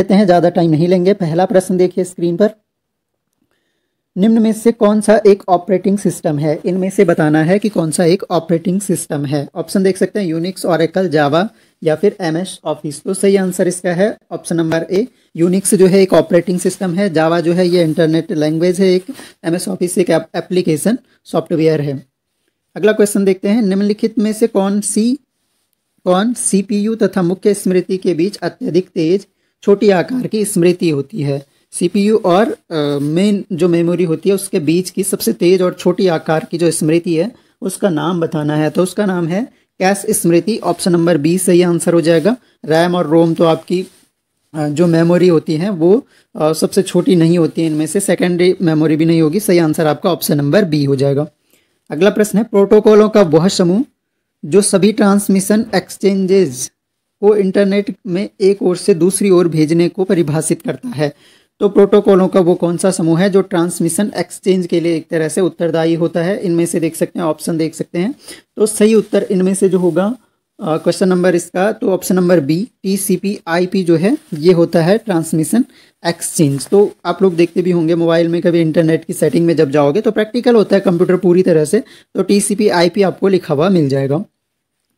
लेते हैं ज़्यादा टाइम नहीं लेंगे पहला प्रश्न देखिए स्क्रीन पर निम्न में से कौन सा एक ऑपरेटिंग सिस्टम है इनमें से बताना है कि कौन सा एक ऑपरेटिंग सिस्टम है ऑप्शन देख सकते हैं यूनिक्स औरकल जावा या फिर एम एस ऑफिस तो सही आंसर इसका है ऑप्शन नंबर ए यूनिक्स जो है एक ऑपरेटिंग सिस्टम है जावा जो है ये इंटरनेट लैंग्वेज है एक एम एस ऑफिस एक एप्लीकेशन सॉफ्टवेयर है अगला क्वेश्चन देखते हैं निम्नलिखित में से कौन सी कौन सी तथा मुख्य स्मृति के बीच अत्यधिक तेज छोटी आकार की स्मृति होती है सीपीयू और मेन जो मेमोरी होती है उसके बीच की सबसे तेज और छोटी आकार की जो स्मृति है उसका नाम बताना है तो उसका नाम है कैश स्मृति ऑप्शन नंबर बी सही आंसर हो जाएगा रैम और रोम तो आपकी जो मेमोरी होती है वो सबसे छोटी नहीं होती है इनमें से सेकेंडरी मेमोरी भी नहीं होगी सही आंसर आपका ऑप्शन नंबर बी हो जाएगा अगला प्रश्न है प्रोटोकॉलों का वह समूह जो सभी ट्रांसमिशन एक्सचेंजेज को इंटरनेट में एक ओर से दूसरी ओर भेजने को परिभाषित करता है तो प्रोटोकॉलों का वो कौन सा समूह है जो ट्रांसमिशन एक्सचेंज के लिए एक तरह से उत्तरदायी होता है इनमें से देख सकते हैं ऑप्शन देख सकते हैं तो सही उत्तर इनमें से जो होगा क्वेश्चन नंबर इसका तो option number B T C P I P जो है ये होता है ट्रांसमिशन एक्सचेंज तो आप लोग देखते भी होंगे मोबाइल में कभी इंटरनेट की सेटिंग में जब जाओगे तो प्रैक्टिकल होता है कंप्यूटर पूरी तरह से तो T C P I P आपको लिखा हुआ मिल जाएगा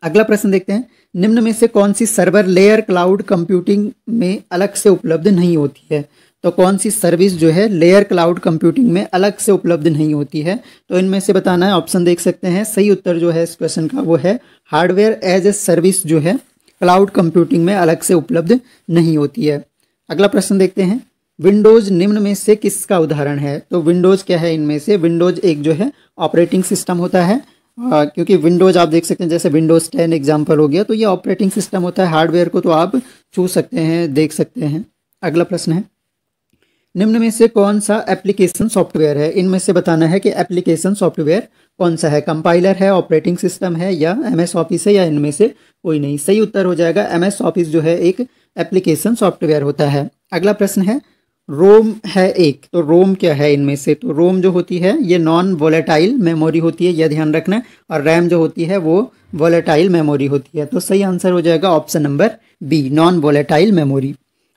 अगला प्रश्न देखते हैं निम्न में से कौन सी सर्वर लेयर क्लाउड कंप्यूटिंग में अलग से उपलब्ध नहीं होती है तो कौन सी सर्विस जो है लेयर क्लाउड कंप्यूटिंग में अलग से उपलब्ध नहीं होती है तो इनमें से बताना है ऑप्शन देख सकते हैं सही उत्तर जो है इस क्वेश्चन का वो है हार्डवेयर एज ए सर्विस जो है क्लाउड कंप्यूटिंग में अलग से उपलब्ध नहीं होती है अगला प्रश्न देखते हैं विंडोज निम्न में से किसका उदाहरण है तो विंडोज क्या है इनमें से विंडोज एक जो है ऑपरेटिंग सिस्टम होता है आ, हाँ, क्योंकि विंडोज़ आप देख सकते हैं जैसे विंडोज़ टेन एग्जाम्पल हो गया तो ये ऑपरेटिंग सिस्टम होता है हार्डवेयर को तो आप चूज सकते हैं देख सकते हैं अगला प्रश्न है निम्न में से कौन सा एप्लीकेशन सॉफ्टवेयर है इनमें से बताना है कि एप्लीकेशन सॉफ्टवेयर कौन सा है कंपाइलर है ऑपरेटिंग सिस्टम है या एम एस ऑफिस है या इनमें से कोई नहीं सही उत्तर हो जाएगा एम एस ऑफिस जो है एक एप्लीकेशन सॉफ्टवेयर होता है अगला प्रश्न है रोम है एक तो रोम क्या है इनमें से तो रोम जो होती है ये नॉन वोलेटाइल मेमोरी होती है यह ध्यान रखना और रैम जो होती है वो वोलेटाइल मेमोरी होती है तो सही आंसर हो जाएगा option number B non volatile memory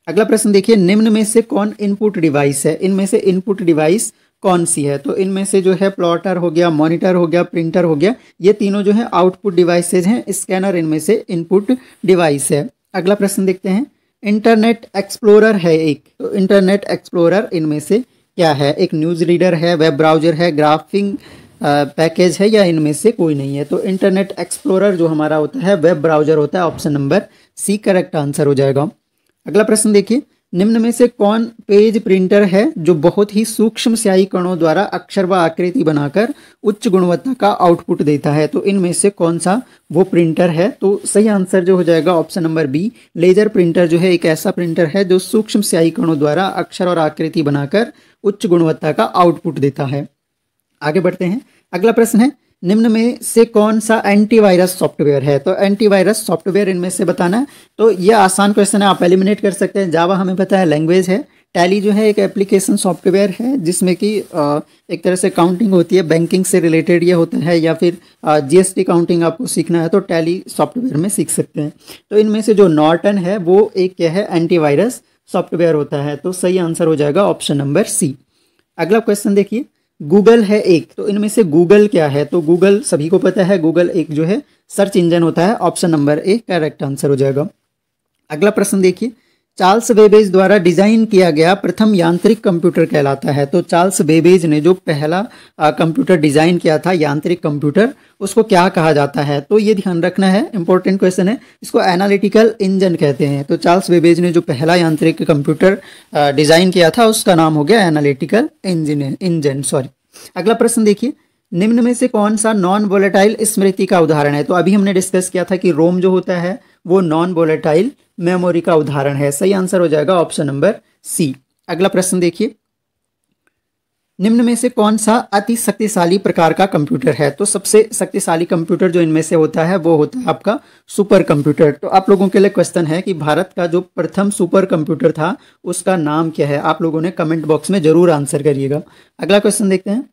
अगला प्रश्न देखिए निम्न में से कौन इनपुट डिवाइस है इनमें से इनपुट डिवाइस कौन सी है तो इनमें से जो है प्लॉटर हो गया मॉनिटर हो गया प्रिंटर हो गया ये तीनों जो है आउटपुट डिवाइसेज हैं स्कैनर इनमें से इनपुट डिवाइस है अगला प्रश्न देखते हैं इंटरनेट एक्सप्लोरर है एक तो इंटरनेट एक्सप्लोरर इनमें से क्या है एक न्यूज़ रीडर है वेब ब्राउज़र है ग्राफिंग पैकेज है या इनमें से कोई नहीं है तो इंटरनेट एक्सप्लोरर जो हमारा होता है वेब ब्राउज़र होता है option number C correct answer हो जाएगा अगला प्रश्न देखिए निम्न में से कौन पेज प्रिंटर है जो बहुत ही सूक्ष्म स्याही कणों द्वारा अक्षर व आकृति बनाकर उच्च गुणवत्ता का आउटपुट देता है तो इनमें से कौन सा वो प्रिंटर है तो सही आंसर जो हो जाएगा option number B laser printer जो है एक ऐसा प्रिंटर है जो सूक्ष्म स्याही कणों द्वारा अक्षर और आकृति बनाकर उच्च गुणवत्ता का आउटपुट देता है आगे बढ़ते हैं अगला प्रश्न है निम्न में से कौन सा एंटीवायरस सॉफ्टवेयर है तो एंटीवायरस सॉफ्टवेयर इनमें से बताना है तो ये आसान क्वेश्चन है आप एलिमिनेट कर सकते हैं जावा हमें पता है लैंग्वेज है टैली जो है एक एप्लीकेशन सॉफ्टवेयर है जिसमें कि एक तरह से काउंटिंग होती है बैंकिंग से रिलेटेड ये होता है या फिर जीएसटी काउंटिंग आपको सीखना है तो टैली सॉफ्टवेयर में सीख सकते हैं तो इनमें से जो नॉर्टन है वो एक क्या है एंटीवायरस सॉफ्टवेयर होता है तो सही आंसर हो जाएगा ऑप्शन नंबर सी अगला क्वेश्चन देखिए गूगल है एक तो इनमें से गूगल क्या है तो गूगल सभी को पता है गूगल एक जो है सर्च इंजन होता है option number A correct answer हो जाएगा अगला प्रश्न देखिए चार्ल्स बेबेज द्वारा डिजाइन किया गया प्रथम यांत्रिक कंप्यूटर कहलाता है तो चार्ल्स बेबेज ने जो पहला कंप्यूटर डिजाइन किया था यांत्रिक कंप्यूटर उसको क्या कहा जाता है तो ये ध्यान रखना है इंपॉर्टेंट क्वेश्चन है इसको एनालिटिकल इंजन कहते हैं तो चार्ल्स बेबेज ने जो पहला यांत्रिक कंप्यूटर डिजाइन किया था उसका नाम हो गया एनालिटिकल इंजिन इंजन सॉरी अगला प्रश्न देखिए निम्न में से कौन सा नॉन वोलेटाइल स्मृति का उदाहरण है तो अभी हमने डिस्कस किया था कि रोम जो होता है वो नॉन वोलेटाइल मेमोरी का उदाहरण है सही आंसर हो जाएगा ऑप्शन नंबर सी अगला प्रश्न देखिए निम्न में से कौन सा अति शक्तिशाली प्रकार का कंप्यूटर है तो सबसे शक्तिशाली कंप्यूटर जो इनमें से होता है वो होता है आपका सुपर कंप्यूटर तो आप लोगों के लिए क्वेश्चन है कि भारत का जो प्रथम सुपर कंप्यूटर था उसका नाम क्या है आप लोगों ने कमेंट बॉक्स में जरूर आंसर करिएगा अगला क्वेश्चन देखते हैं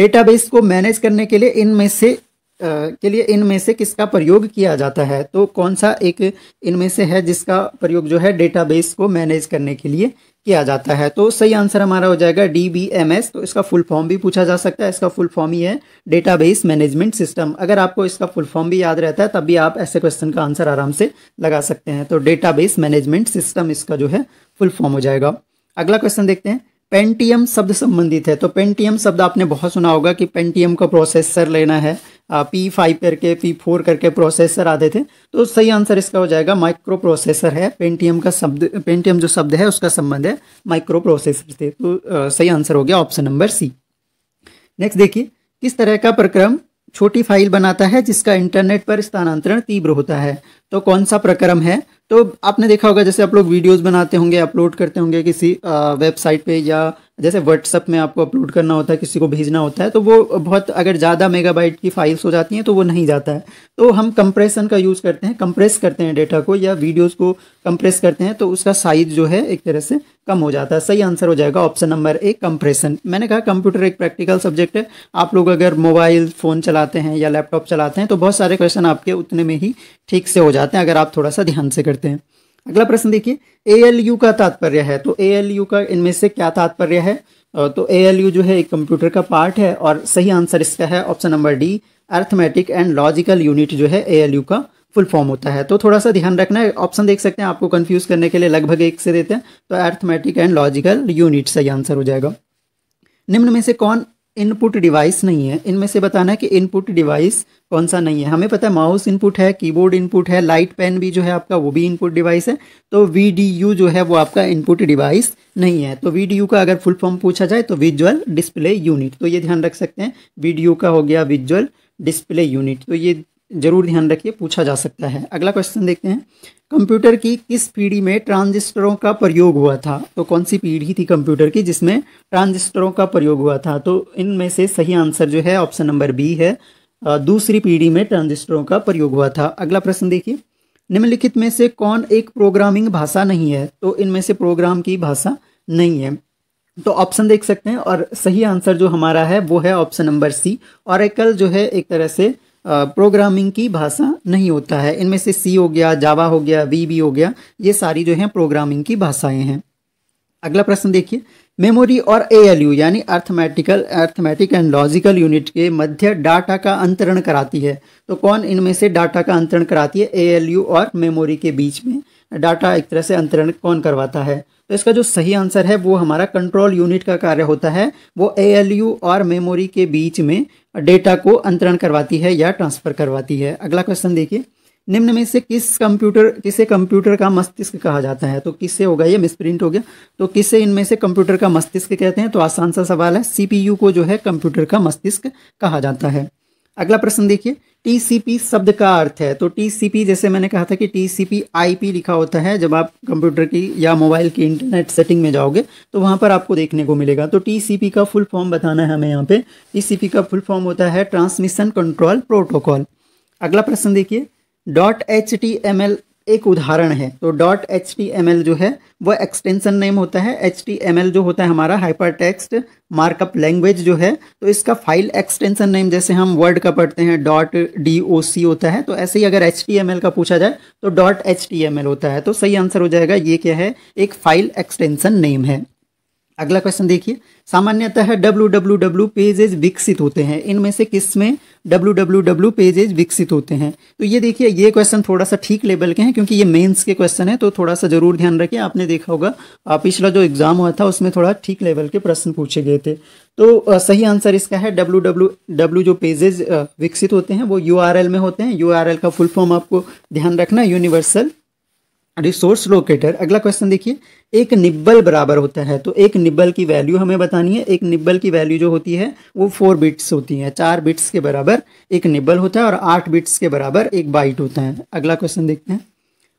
डेटाबेस को मैनेज करने के लिए इनमें से के लिए इनमें से किसका प्रयोग किया जाता है तो कौन सा एक इनमें से है जिसका प्रयोग जो है डेटाबेस को मैनेज करने के लिए किया जाता है तो सही आंसर हमारा हो जाएगा डी बी एम एस तो इसका फुल फॉर्म भी पूछा जा सकता है इसका फुल फॉर्म ही है डेटाबेस मैनेजमेंट सिस्टम अगर आपको इसका फुल फॉर्म भी याद रहता है तब भी आप ऐसे क्वेश्चन का आंसर आराम से लगा सकते हैं तो डेटाबेस मैनेजमेंट सिस्टम इसका जो है फुल फॉर्म हो जाएगा अगला क्वेश्चन देखते हैं पेंटियम शब्द संबंधित है तो पेंटियम शब्द आपने बहुत सुना होगा कि पेंटियम का प्रोसेसर लेना है पी फाइव करके पी फोर करके प्रोसेसर आते थे तो सही आंसर इसका हो जाएगा माइक्रो प्रोसेसर है पेंटियम का शब्द पेंटियम जो शब्द है उसका संबंध है माइक्रो प्रोसेसर से तो आ, सही आंसर हो गया ऑप्शन नंबर सी नेक्स्ट देखिए किस तरह का प्रक्रम छोटी फाइल बनाता है जिसका इंटरनेट पर स्थानांतरण तीव्र होता है तो कौन सा प्रक्रम है तो आपने देखा होगा जैसे आप लोग वीडियोस बनाते होंगे अपलोड करते होंगे किसी वेबसाइट पे या जैसे व्हाट्सअप में आपको अपलोड करना होता है किसी को भेजना होता है तो वो बहुत अगर ज़्यादा मेगाबाइट की फाइल्स हो जाती हैं तो वो नहीं जाता है तो हम कंप्रेशन का यूज़ करते हैं कंप्रेस करते हैं डेटा को या वीडियोज़ को कंप्रेस करते हैं तो उसका साइज जो है एक तरह से कम हो जाता है सही आंसर हो जाएगा ऑप्शन नंबर एक कंप्रेशन मैंने कहा कंप्यूटर एक प्रैक्टिकल सब्जेक्ट है आप लोग अगर मोबाइल फ़ोन चलाते हैं या लैपटॉप चलाते हैं तो बहुत सारे क्वेश्चन आपके उतने में ही ठीक से हो जाते हैं अगर आप थोड़ा सा ध्यान से करते हैं अगला प्रश्न देखिए ए एल यू का तात्पर्य है तो ए एल यू का इनमें से क्या तात्पर्य है तो ए एल यू जो है एक कंप्यूटर का पार्ट है और सही आंसर इसका है option number D arithmetic and logical unit जो है ए एल यू का फुल फॉर्म होता है तो थोड़ा सा ध्यान रखना है ऑप्शन देख सकते हैं आपको कंफ्यूज करने के लिए लगभग एक से देते हैं तो अर्थमेटिक एंड लॉजिकल यूनिट सही आंसर हो जाएगा निम्न में से कौन इनपुट डिवाइस नहीं है इनमें से बताना है कि इनपुट डिवाइस कौन सा नहीं है हमें पता है माउस इनपुट है कीबोर्ड इनपुट है लाइट पेन भी जो है आपका वो भी इनपुट डिवाइस है तो वी डी यू जो है वो आपका इनपुट डिवाइस नहीं है तो वी डी यू का अगर फुल फॉर्म पूछा जाए तो विजुअल डिस्प्ले यूनिट तो ये ध्यान रख सकते हैं वी डी यू का हो गया विजुअल डिस्प्ले यूनिट तो ये जरूर ध्यान रखिए पूछा जा सकता है अगला क्वेश्चन देखते हैं कंप्यूटर की किस पीढ़ी में ट्रांजिस्टरों का प्रयोग हुआ था तो कौन सी पीढ़ी थी कंप्यूटर की जिसमें ट्रांजिस्टरों का प्रयोग हुआ था तो इनमें से सही आंसर जो है ऑप्शन नंबर बी है दूसरी पीढ़ी में ट्रांजिस्टरों का प्रयोग हुआ था अगला प्रश्न देखिए निम्नलिखित में से कौन एक प्रोग्रामिंग भाषा नहीं है तो इनमें से प्रोग्राम की भाषा नहीं है तो ऑप्शन देख सकते हैं और सही आंसर जो हमारा है वो है ऑप्शन नंबर सी और जो है एक तरह से प्रोग्रामिंग की भाषा नहीं होता है इनमें से सी हो गया जावा हो गया वी बी हो गया ये सारी जो है प्रोग्रामिंग की भाषाएं हैं अगला प्रश्न देखिए मेमोरी और एएलयू यानी arithmetical arithmetic and logical unit के मध्य डाटा का अंतरण कराती है तो कौन इनमें से डाटा का अंतरण कराती है एएलयू और मेमोरी के बीच में डाटा एक तरह से अंतरण कौन करवाता है तो इसका जो सही आंसर है वो हमारा कंट्रोल यूनिट का कार्य होता है वो ए और मेमोरी के बीच में डेटा को अंतरण करवाती है या ट्रांसफ़र करवाती है अगला क्वेश्चन देखिए निम्न में से किस कंप्यूटर किसे कंप्यूटर का मस्तिष्क कहा जाता है तो किससे होगा ये मिसप्रिंट हो गया तो किससे इनमें से कंप्यूटर का मस्तिष्क कहते हैं तो आसान सा सवाल है सीपीयू को जो है कंप्यूटर का मस्तिष्क कहा जाता है अगला प्रश्न देखिए टीसीपी शब्द का अर्थ है तो टीसीपी जैसे मैंने कहा था कि टीसीपी आईपी लिखा होता है जब आप कंप्यूटर की या मोबाइल की इंटरनेट सेटिंग में जाओगे तो वहां पर आपको देखने को मिलेगा तो टीसीपी का फुल फॉर्म बताना है हमें यहाँ पे टीसीपी का फुल फॉर्म होता है ट्रांसमिशन कंट्रोल प्रोटोकॉल अगला प्रश्न देखिए dot H T M L एक उदाहरण है तो डॉट एच जो है वह एक्सटेंशन नेम होता है एच जो होता है हमारा हाइपर टेक्स्ट मार्कअप लैंग्वेज जो है तो इसका फाइल एक्सटेंशन नेम जैसे हम वर्ड का पढ़ते हैं डॉट डी ओ सी होता है तो ऐसे ही अगर एच का पूछा जाए तो डॉट एच होता है तो सही आंसर हो जाएगा ये क्या है एक फाइल एक्सटेंशन नेम है अगला क्वेश्चन देखिए सामान्यतः डब्लू डब्ल्यू डब्ल्यू पेजेज विकसित होते हैं इनमें से किस में डब्लू डब्ल्यू डब्ल्यू पेजेज विकसित होते हैं तो ये देखिए ये क्वेश्चन थोड़ा सा ठीक लेवल के हैं क्योंकि ये मेंस के क्वेश्चन है तो थोड़ा सा जरूर ध्यान रखिए आपने देखा होगा पिछला जो एग्जाम हुआ था उसमें थोड़ा ठीक लेवल के प्रश्न पूछे गए थे तो सही आंसर इसका है डब्लू डब्ल्यू डब्ल्यू जो पेजेज विकसित होते हैं वो यू में होते हैं यू का फुल फॉर्म आपको ध्यान रखना यूनिवर्सल रिसोर्स लोकेटर अगला क्वेश्चन देखिए एक निब्बल बराबर होता है तो एक निब्बल की वैल्यू हमें बतानी है एक निब्बल की वैल्यू जो होती है वो फोर बिट्स होती है चार बिट्स के बराबर एक निब्बल होता है और आठ बिट्स के बराबर एक बाइट होता है अगला क्वेश्चन देखते हैं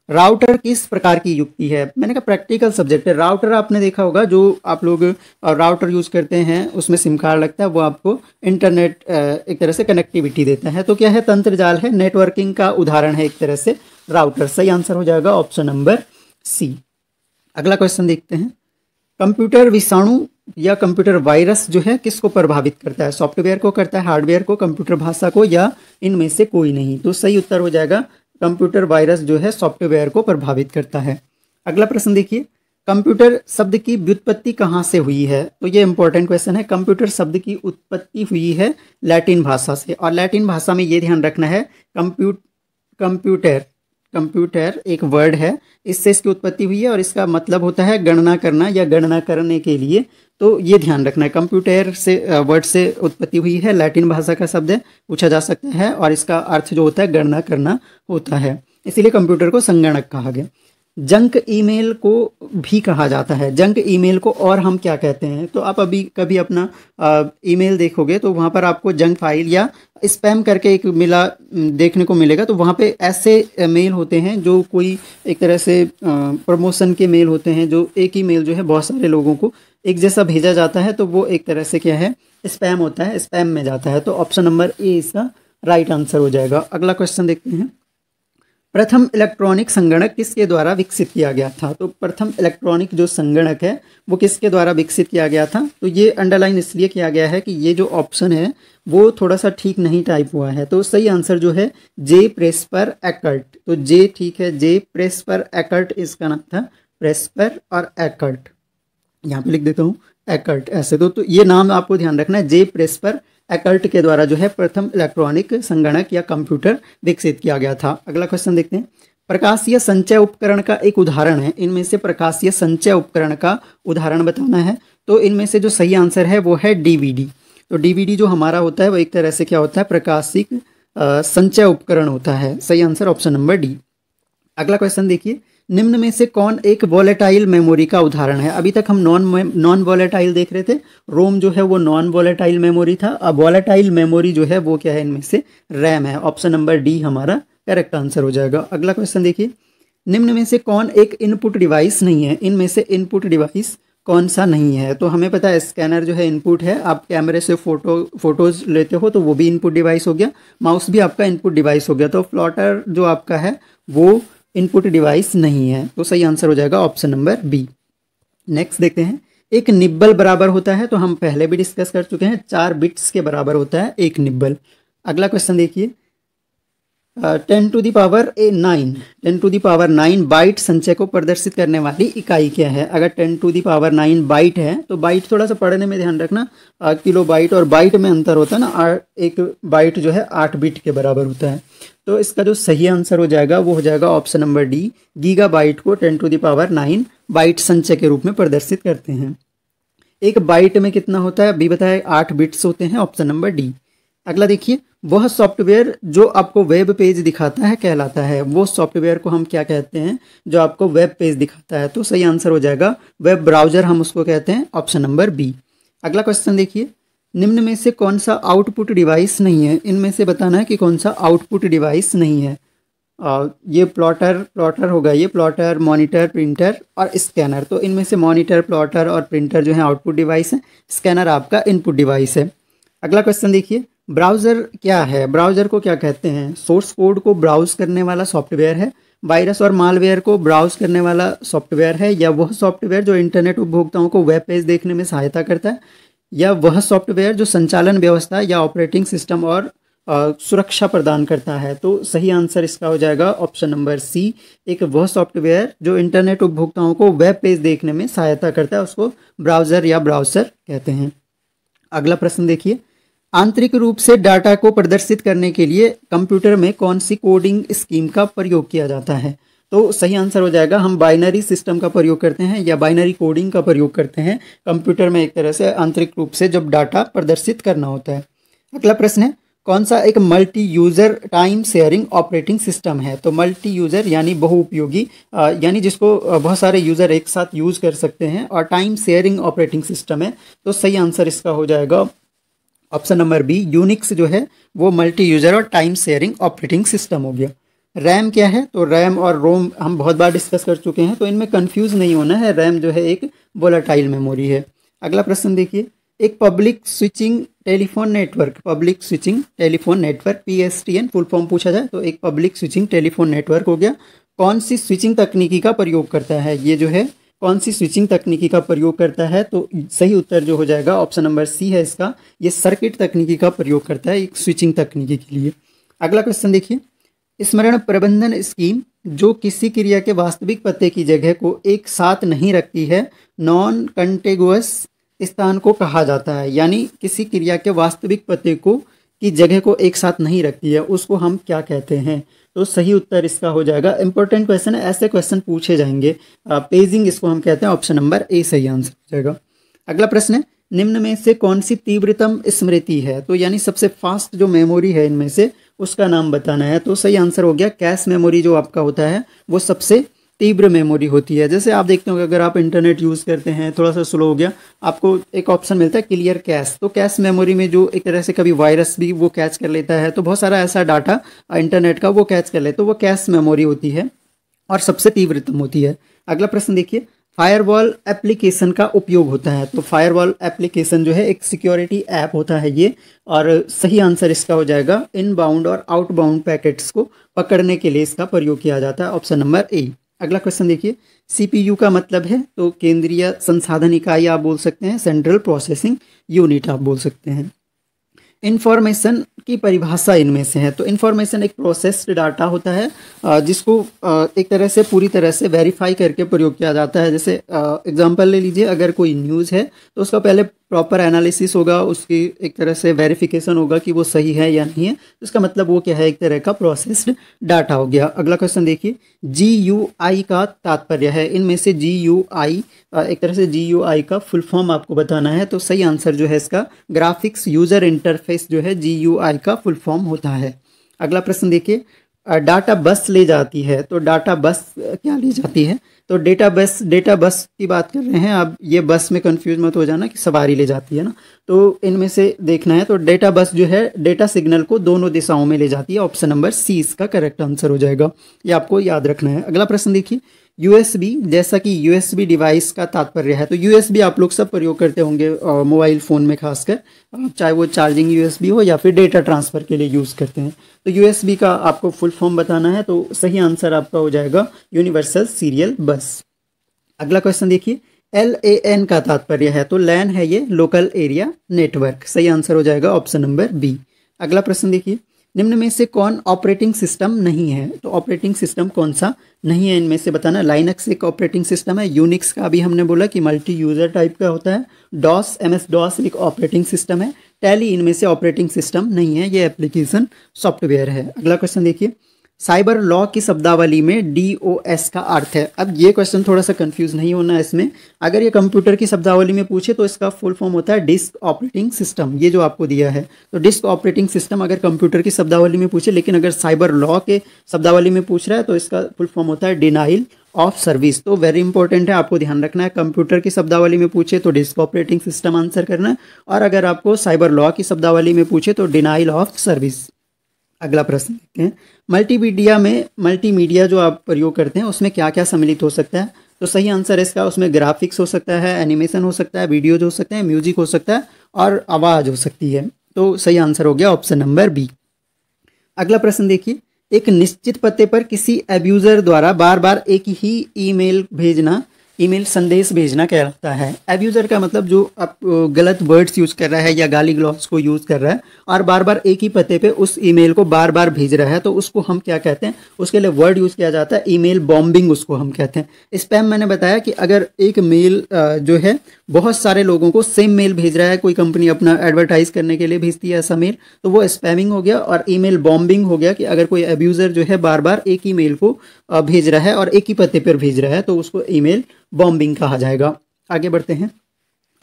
राउटर किस प्रकार की युक्ति है मैंने कहा प्रैक्टिकल सब्जेक्ट है राउटर आपने देखा होगा जो आप लोग राउटर यूज़ करते हैं उसमें सिम कार्ड लगता है वो आपको इंटरनेट एक तरह से कनेक्टिविटी देता है तो क्या है तंत्र जाल है नेटवर्किंग का उदाहरण है एक तरह से राउटर सही आंसर हो जाएगा ऑप्शन नंबर सी अगला क्वेश्चन देखते हैं कंप्यूटर विषाणु या कंप्यूटर वायरस जो है किसको प्रभावित करता है सॉफ्टवेयर को करता है हार्डवेयर को कंप्यूटर भाषा को या इनमें से कोई नहीं तो सही उत्तर हो जाएगा कंप्यूटर वायरस जो है सॉफ्टवेयर को प्रभावित करता है अगला प्रश्न देखिए कंप्यूटर शब्द की व्युत्पत्ति कहाँ से हुई है तो ये इंपॉर्टेंट क्वेश्चन है कंप्यूटर शब्द की उत्पत्ति हुई है लैटिन भाषा से और लैटिन भाषा में ये ध्यान रखना है कंप्यूट कंप्यूटर कंप्यूटर एक वर्ड है इससे इसकी उत्पत्ति हुई है और इसका मतलब होता है गणना करना या गणना करने के लिए तो ये ध्यान रखना है कंप्यूटर से वर्ड से उत्पत्ति हुई है लैटिन भाषा का शब्द है पूछा जा सकता है और इसका अर्थ जो होता है गणना करना होता है इसीलिए कंप्यूटर को संगणक कहा गया जंक ईमेल को भी कहा जाता है जंक ईमेल को और हम क्या कहते हैं तो आप अभी कभी अपना ईमेल देखोगे तो वहाँ पर आपको जंक फाइल या स्पैम करके एक मिला देखने को मिलेगा तो वहाँ पे ऐसे मेल होते हैं जो कोई एक तरह से प्रमोशन के मेल होते हैं जो एक ही मेल जो है बहुत सारे लोगों को एक जैसा भेजा जाता है तो वो एक तरह से क्या है स्पैम होता है स्पैम में जाता है तो ऑप्शन नंबर ए इसका राइट आंसर हो जाएगा अगला क्वेश्चन देखते हैं प्रथम इलेक्ट्रॉनिक संगणक किसके द्वारा विकसित किया गया था तो प्रथम इलेक्ट्रॉनिक जो संगणक है वो किसके द्वारा विकसित किया गया था तो ये अंडरलाइन इसलिए किया गया है कि ये जो ऑप्शन है वो थोड़ा सा ठीक नहीं टाइप हुआ है तो सही आंसर जो है जे प्रेस पर एकर्ट तो जे ठीक है जे प्रेस पर एकर्ट इसका नाम था प्रेस पर और एकर्ट यहाँ पे लिख देता हूँ एकर्ट ऐसे तो, तो ये नाम आपको ध्यान रखना है जे प्रेस पर एकल्ट के द्वारा जो है प्रथम इलेक्ट्रॉनिक संगणक या कंप्यूटर विकसित किया गया था अगला क्वेश्चन देखते हैं प्रकाशीय संचय उपकरण का एक उदाहरण है इनमें से प्रकाशीय संचय उपकरण का उदाहरण बताना है तो इनमें से जो सही आंसर है वो है डीवीडी तो डीवीडी जो हमारा होता है वो एक तरह से क्या होता है प्रकाशिक संचय उपकरण होता है सही आंसर ऑप्शन नंबर डी अगला क्वेश्चन देखिए निम्न में से कौन एक वॉलेटाइल मेमोरी का उदाहरण है अभी तक हम नॉन नॉन वॉलेटाइल देख रहे थे रोम जो है वो नॉन वॉलेटाइल मेमोरी था अब वॉलेटाइल मेमोरी जो है वो क्या है इनमें से रैम है ऑप्शन नंबर डी हमारा करेक्ट आंसर हो जाएगा अगला क्वेश्चन देखिए निम्न में से कौन एक इनपुट डिवाइस नहीं है इनमें से इनपुट डिवाइस कौन सा नहीं है तो हमें पता है स्कैनर जो है इनपुट है आप कैमरे से फोटो फोटोज़ लेते हो तो वो भी इनपुट डिवाइस हो गया माउस भी आपका इनपुट डिवाइस हो गया तो फ्लॉटर जो आपका है वो इनपुट डिवाइस नहीं है तो सही आंसर हो जाएगा ऑप्शन नंबर बी नेक्स्ट देखते हैं एक निब्बल बराबर होता है तो हम पहले भी डिस्कस कर चुके हैं चार बिट्स के बराबर होता है एक निब्बल अगला क्वेश्चन देखिए ten to the power a nine ten to the power nine byte संचय को प्रदर्शित करने वाली इकाई क्या है अगर ten to the power nine byte है तो बाइट थोड़ा सा पढ़ने में ध्यान रखना किलो बाइट और बाइट में अंतर होता है ना एक बाइट जो है आठ बिट के बराबर होता है तो इसका जो सही आंसर हो जाएगा वो हो जाएगा option number D gigabyte को ten to the power nine byte संचय के रूप में प्रदर्शित करते हैं एक बाइट में कितना होता है अभी बताया आठ बिट्स होते हैं ऑप्शन नंबर डी अगला देखिए वह सॉफ्टवेयर जो आपको वेब पेज दिखाता है कहलाता है वो सॉफ्टवेयर को हम क्या कहते हैं जो आपको वेब पेज दिखाता है तो सही आंसर हो जाएगा वेब ब्राउजर हम उसको कहते हैं ऑप्शन नंबर बी अगला क्वेश्चन देखिए निम्न में से कौन सा आउटपुट डिवाइस नहीं है इनमें से बताना है कि कौन सा आउटपुट डिवाइस नहीं है और ये प्लॉटर प्लॉटर होगा ये प्लॉटर मॉनिटर प्रिंटर और स्कैनर तो इनमें से मॉनिटर प्लॉटर और प्रिंटर जो है आउटपुट डिवाइस है स्कैनर आपका इनपुट डिवाइस है अगला क्वेश्चन देखिए ब्राउज़र क्या है ब्राउज़र को क्या कहते हैं सोर्स कोड को ब्राउज़ करने वाला सॉफ्टवेयर है वायरस और मालवेयर को ब्राउज़ करने वाला सॉफ्टवेयर है या वह सॉफ्टवेयर जो इंटरनेट उपभोक्ताओं को वेब पेज देखने में सहायता करता है या वह सॉफ्टवेयर जो संचालन व्यवस्था या ऑपरेटिंग सिस्टम और आ, सुरक्षा प्रदान करता है तो सही आंसर इसका हो जाएगा ऑप्शन नंबर सी एक वह सॉफ्टवेयर जो इंटरनेट उपभोक्ताओं को वेब पेज देखने में सहायता करता है उसको ब्राउज़र या ब्राउज़र कहते हैं अगला प्रश्न देखिए आंतरिक रूप से डाटा को प्रदर्शित करने के लिए कंप्यूटर में कौन सी कोडिंग स्कीम का प्रयोग किया जाता है तो सही आंसर हो जाएगा हम बाइनरी सिस्टम का प्रयोग करते हैं या बाइनरी कोडिंग का प्रयोग करते हैं कंप्यूटर में एक तरह से आंतरिक रूप से जब डाटा प्रदर्शित करना होता है अगला प्रश्न है कौन सा एक multi user time sharing operating system है तो मल्टी यूज़र यानी बहुउपयोगी यानी जिसको बहुत सारे यूज़र एक साथ यूज़ कर सकते हैं और टाइम शेयरिंग ऑपरेटिंग सिस्टम है तो सही आंसर इसका हो जाएगा ऑप्शन नंबर बी यूनिक्स जो है वो मल्टी यूजर और टाइम शेयरिंग ऑपरेटिंग सिस्टम हो गया रैम क्या है तो रैम और रोम हम बहुत बार डिस्कस कर चुके हैं तो इनमें कन्फ्यूज़ नहीं होना है रैम जो है एक वोलाटाइल मेमोरी है अगला प्रश्न देखिए एक public switching telephone network public switching telephone network P S T N full form पूछा जाए तो एक पब्लिक स्विचिंग टेलीफोन नेटवर्क हो गया कौन सी स्विचिंग तकनीकी का प्रयोग करता है ये जो है कौन सी स्विचिंग तकनीकी का प्रयोग करता है तो सही उत्तर जो हो जाएगा ऑप्शन नंबर सी है इसका ये सर्किट तकनीकी का प्रयोग करता है एक स्विचिंग तकनीकी के लिए अगला क्वेश्चन देखिए स्मरण प्रबंधन स्कीम जो किसी क्रिया के वास्तविक पते की जगह को एक साथ नहीं रखती है नॉन कंटेगुअस स्थान को कहा जाता है यानी किसी क्रिया के वास्तविक पते को की जगह को एक साथ नहीं रखती है उसको हम क्या कहते हैं तो सही उत्तर इसका हो जाएगा इंपॉर्टेंट क्वेश्चन है ऐसे क्वेश्चन पूछे जाएंगे पेजिंग इसको हम कहते हैं ऑप्शन नंबर ए सही आंसर हो जाएगा अगला प्रश्न है निम्न में से कौन सी तीव्रतम स्मृति है तो यानी सबसे फास्ट जो मेमोरी है इनमें से उसका नाम बताना है तो सही आंसर हो गया कैश मेमोरी जो आपका होता है वो सबसे तीव्र मेमोरी होती है जैसे आप देखते होंगे अगर आप इंटरनेट यूज़ करते हैं थोड़ा सा स्लो हो गया आपको एक ऑप्शन मिलता है क्लियर कैश तो कैश मेमोरी में जो एक तरह से कभी वायरस भी वो कैच कर लेता है तो बहुत सारा ऐसा डाटा इंटरनेट का वो कैच कर ले तो वो कैश मेमोरी होती है और सबसे तीव्रतम होती है अगला प्रश्न देखिए फायरवॉल एप्लीकेशन का उपयोग होता है तो फायरवॉल एप्लीकेशन जो है एक सिक्योरिटी ऐप होता है ये और सही आंसर इसका हो जाएगा इनबाउंड और आउटबाउंड पैकेट्स को पकड़ने के लिए इसका प्रयोग किया जाता है ऑप्शन नंबर ए अगला क्वेश्चन देखिए सीपीयू का मतलब है तो केंद्रीय संसाधन इकाई आप बोल सकते हैं सेंट्रल प्रोसेसिंग यूनिट आप बोल सकते हैं इन्फॉर्मेशन की परिभाषा इनमें से है तो इन्फॉर्मेशन एक प्रोसेस्ड डाटा होता है जिसको एक तरह से पूरी तरह से वेरीफाई करके प्रयोग किया जाता है जैसे एग्जांपल ले लीजिए अगर कोई न्यूज़ है तो उसका पहले प्रॉपर एनालिसिस होगा उसकी एक तरह से वेरिफिकेशन होगा कि वो सही है या नहीं है इसका मतलब वो क्या है एक तरह का प्रोसेस्ड डाटा हो गया अगला क्वेश्चन देखिए जी यू आई का तात्पर्य है इनमें से जी यू आई एक तरह से जी यू आई का फुल फॉर्म आपको बताना है तो सही आंसर जो है इसका ग्राफिक्स यूज़र इंटरफेस जो है जी यू आई का फुल फॉर्म होता है अगला प्रश्न देखिए डाटा बस ले जाती है तो डाटा बस क्या ले जाती है तो डेटा बस डेटा बस की बात कर रहे हैं अब ये बस में कंफ्यूज मत हो जाना कि सवारी ले जाती है ना तो इनमें से देखना है तो डेटा बस जो है डेटा सिग्नल को दोनों दिशाओं में ले जाती है ऑप्शन नंबर सी इसका करेक्ट आंसर हो जाएगा ये आपको याद रखना है अगला प्रश्न देखिए यूएसबी जैसा कि यूएसबी डिवाइस का तात्पर्य है तो यूएसबी आप लोग सब प्रयोग करते होंगे मोबाइल फ़ोन में खासकर चाहे वो चार्जिंग यूएसबी हो या फिर डेटा ट्रांसफ़र के लिए यूज़ करते हैं तो यूएसबी का आपको फुल फॉर्म बताना है तो सही आंसर आपका हो जाएगा यूनिवर्सल सीरियल बस अगला क्वेश्चन देखिए एल ए एन का तात्पर्य है तो लैन है ये लोकल एरिया नेटवर्क सही आंसर हो जाएगा ऑप्शन नंबर बी अगला प्रश्न देखिए निम्न में से कौन ऑपरेटिंग सिस्टम नहीं है तो ऑपरेटिंग सिस्टम कौन सा नहीं है इनमें से बताना लाइनक्स एक ऑपरेटिंग सिस्टम है यूनिक्स का अभी हमने बोला कि मल्टी यूज़र टाइप का होता है डॉस एम एस डॉस एक ऑपरेटिंग सिस्टम है टैली इनमें से ऑपरेटिंग सिस्टम नहीं है ये एप्लीकेशन सॉफ्टवेयर है अगला क्वेश्चन देखिए साइबर लॉ की शब्दावली में डी ओ एस का अर्थ है अब ये क्वेश्चन थोड़ा सा कंफ्यूज नहीं होना है इसमें अगर ये कंप्यूटर की शब्दावली में पूछे तो इसका फुल फॉर्म होता है डिस्क ऑपरेटिंग सिस्टम ये जो आपको दिया है तो डिस्क ऑपरेटिंग सिस्टम अगर कंप्यूटर की शब्दावली में पूछे लेकिन अगर साइबर लॉ के शब्दावली में पूछ रहा है तो इसका फुल फॉर्म होता है डिनाइल ऑफ सर्विस तो वेरी इंपॉर्टेंट है आपको ध्यान रखना है कंप्यूटर की शब्दावली में पूछे तो डिस्क ऑपरेटिंग सिस्टम आंसर करना है और अगर आपको साइबर लॉ की शब्दावली में पूछे तो डिनाइल ऑफ सर्विस अगला प्रश्न देखते हैं मल्टीमीडिया में मल्टीमीडिया जो आप प्रयोग करते हैं उसमें क्या क्या सम्मिलित हो सकता है तो सही आंसर है इसका उसमें ग्राफिक्स हो सकता है एनिमेशन हो सकता है वीडियोज हो सकते हैं म्यूजिक हो सकता है और आवाज़ हो सकती है तो सही आंसर हो गया ऑप्शन नंबर बी अगला प्रश्न देखिए एक निश्चित पते पर किसी एब्यूज़र द्वारा बार बार एक ही ईमेल भेजना ईमेल संदेश भेजना कहलाता है एब्यूज़र का मतलब जो आप गलत वर्ड्स यूज़ कर रहा है या गाली ग्लॉस को यूज़ कर रहा है और बार बार एक ही पते पे उस ईमेल को बार बार भेज रहा है तो उसको हम क्या कहते हैं उसके लिए वर्ड यूज़ किया जाता है ईमेल बॉम्बिंग उसको हम कहते हैं स्पैम मैंने बताया कि अगर एक मेल जो है बहुत सारे लोगों को सेम मेल भेज रहा है कोई कंपनी अपना एडवर्टाइज करने के लिए भेजती है ऐसा मेल तो वो स्पैमिंग हो गया और ईमेल बॉम्बिंग हो गया कि अगर कोई अब्यूज़र जो है बार बार एक ही मेल को भेज रहा है और एक ही पते पर भेज रहा है तो उसको ईमेल बॉम्बिंग कहा जाएगा आगे बढ़ते हैं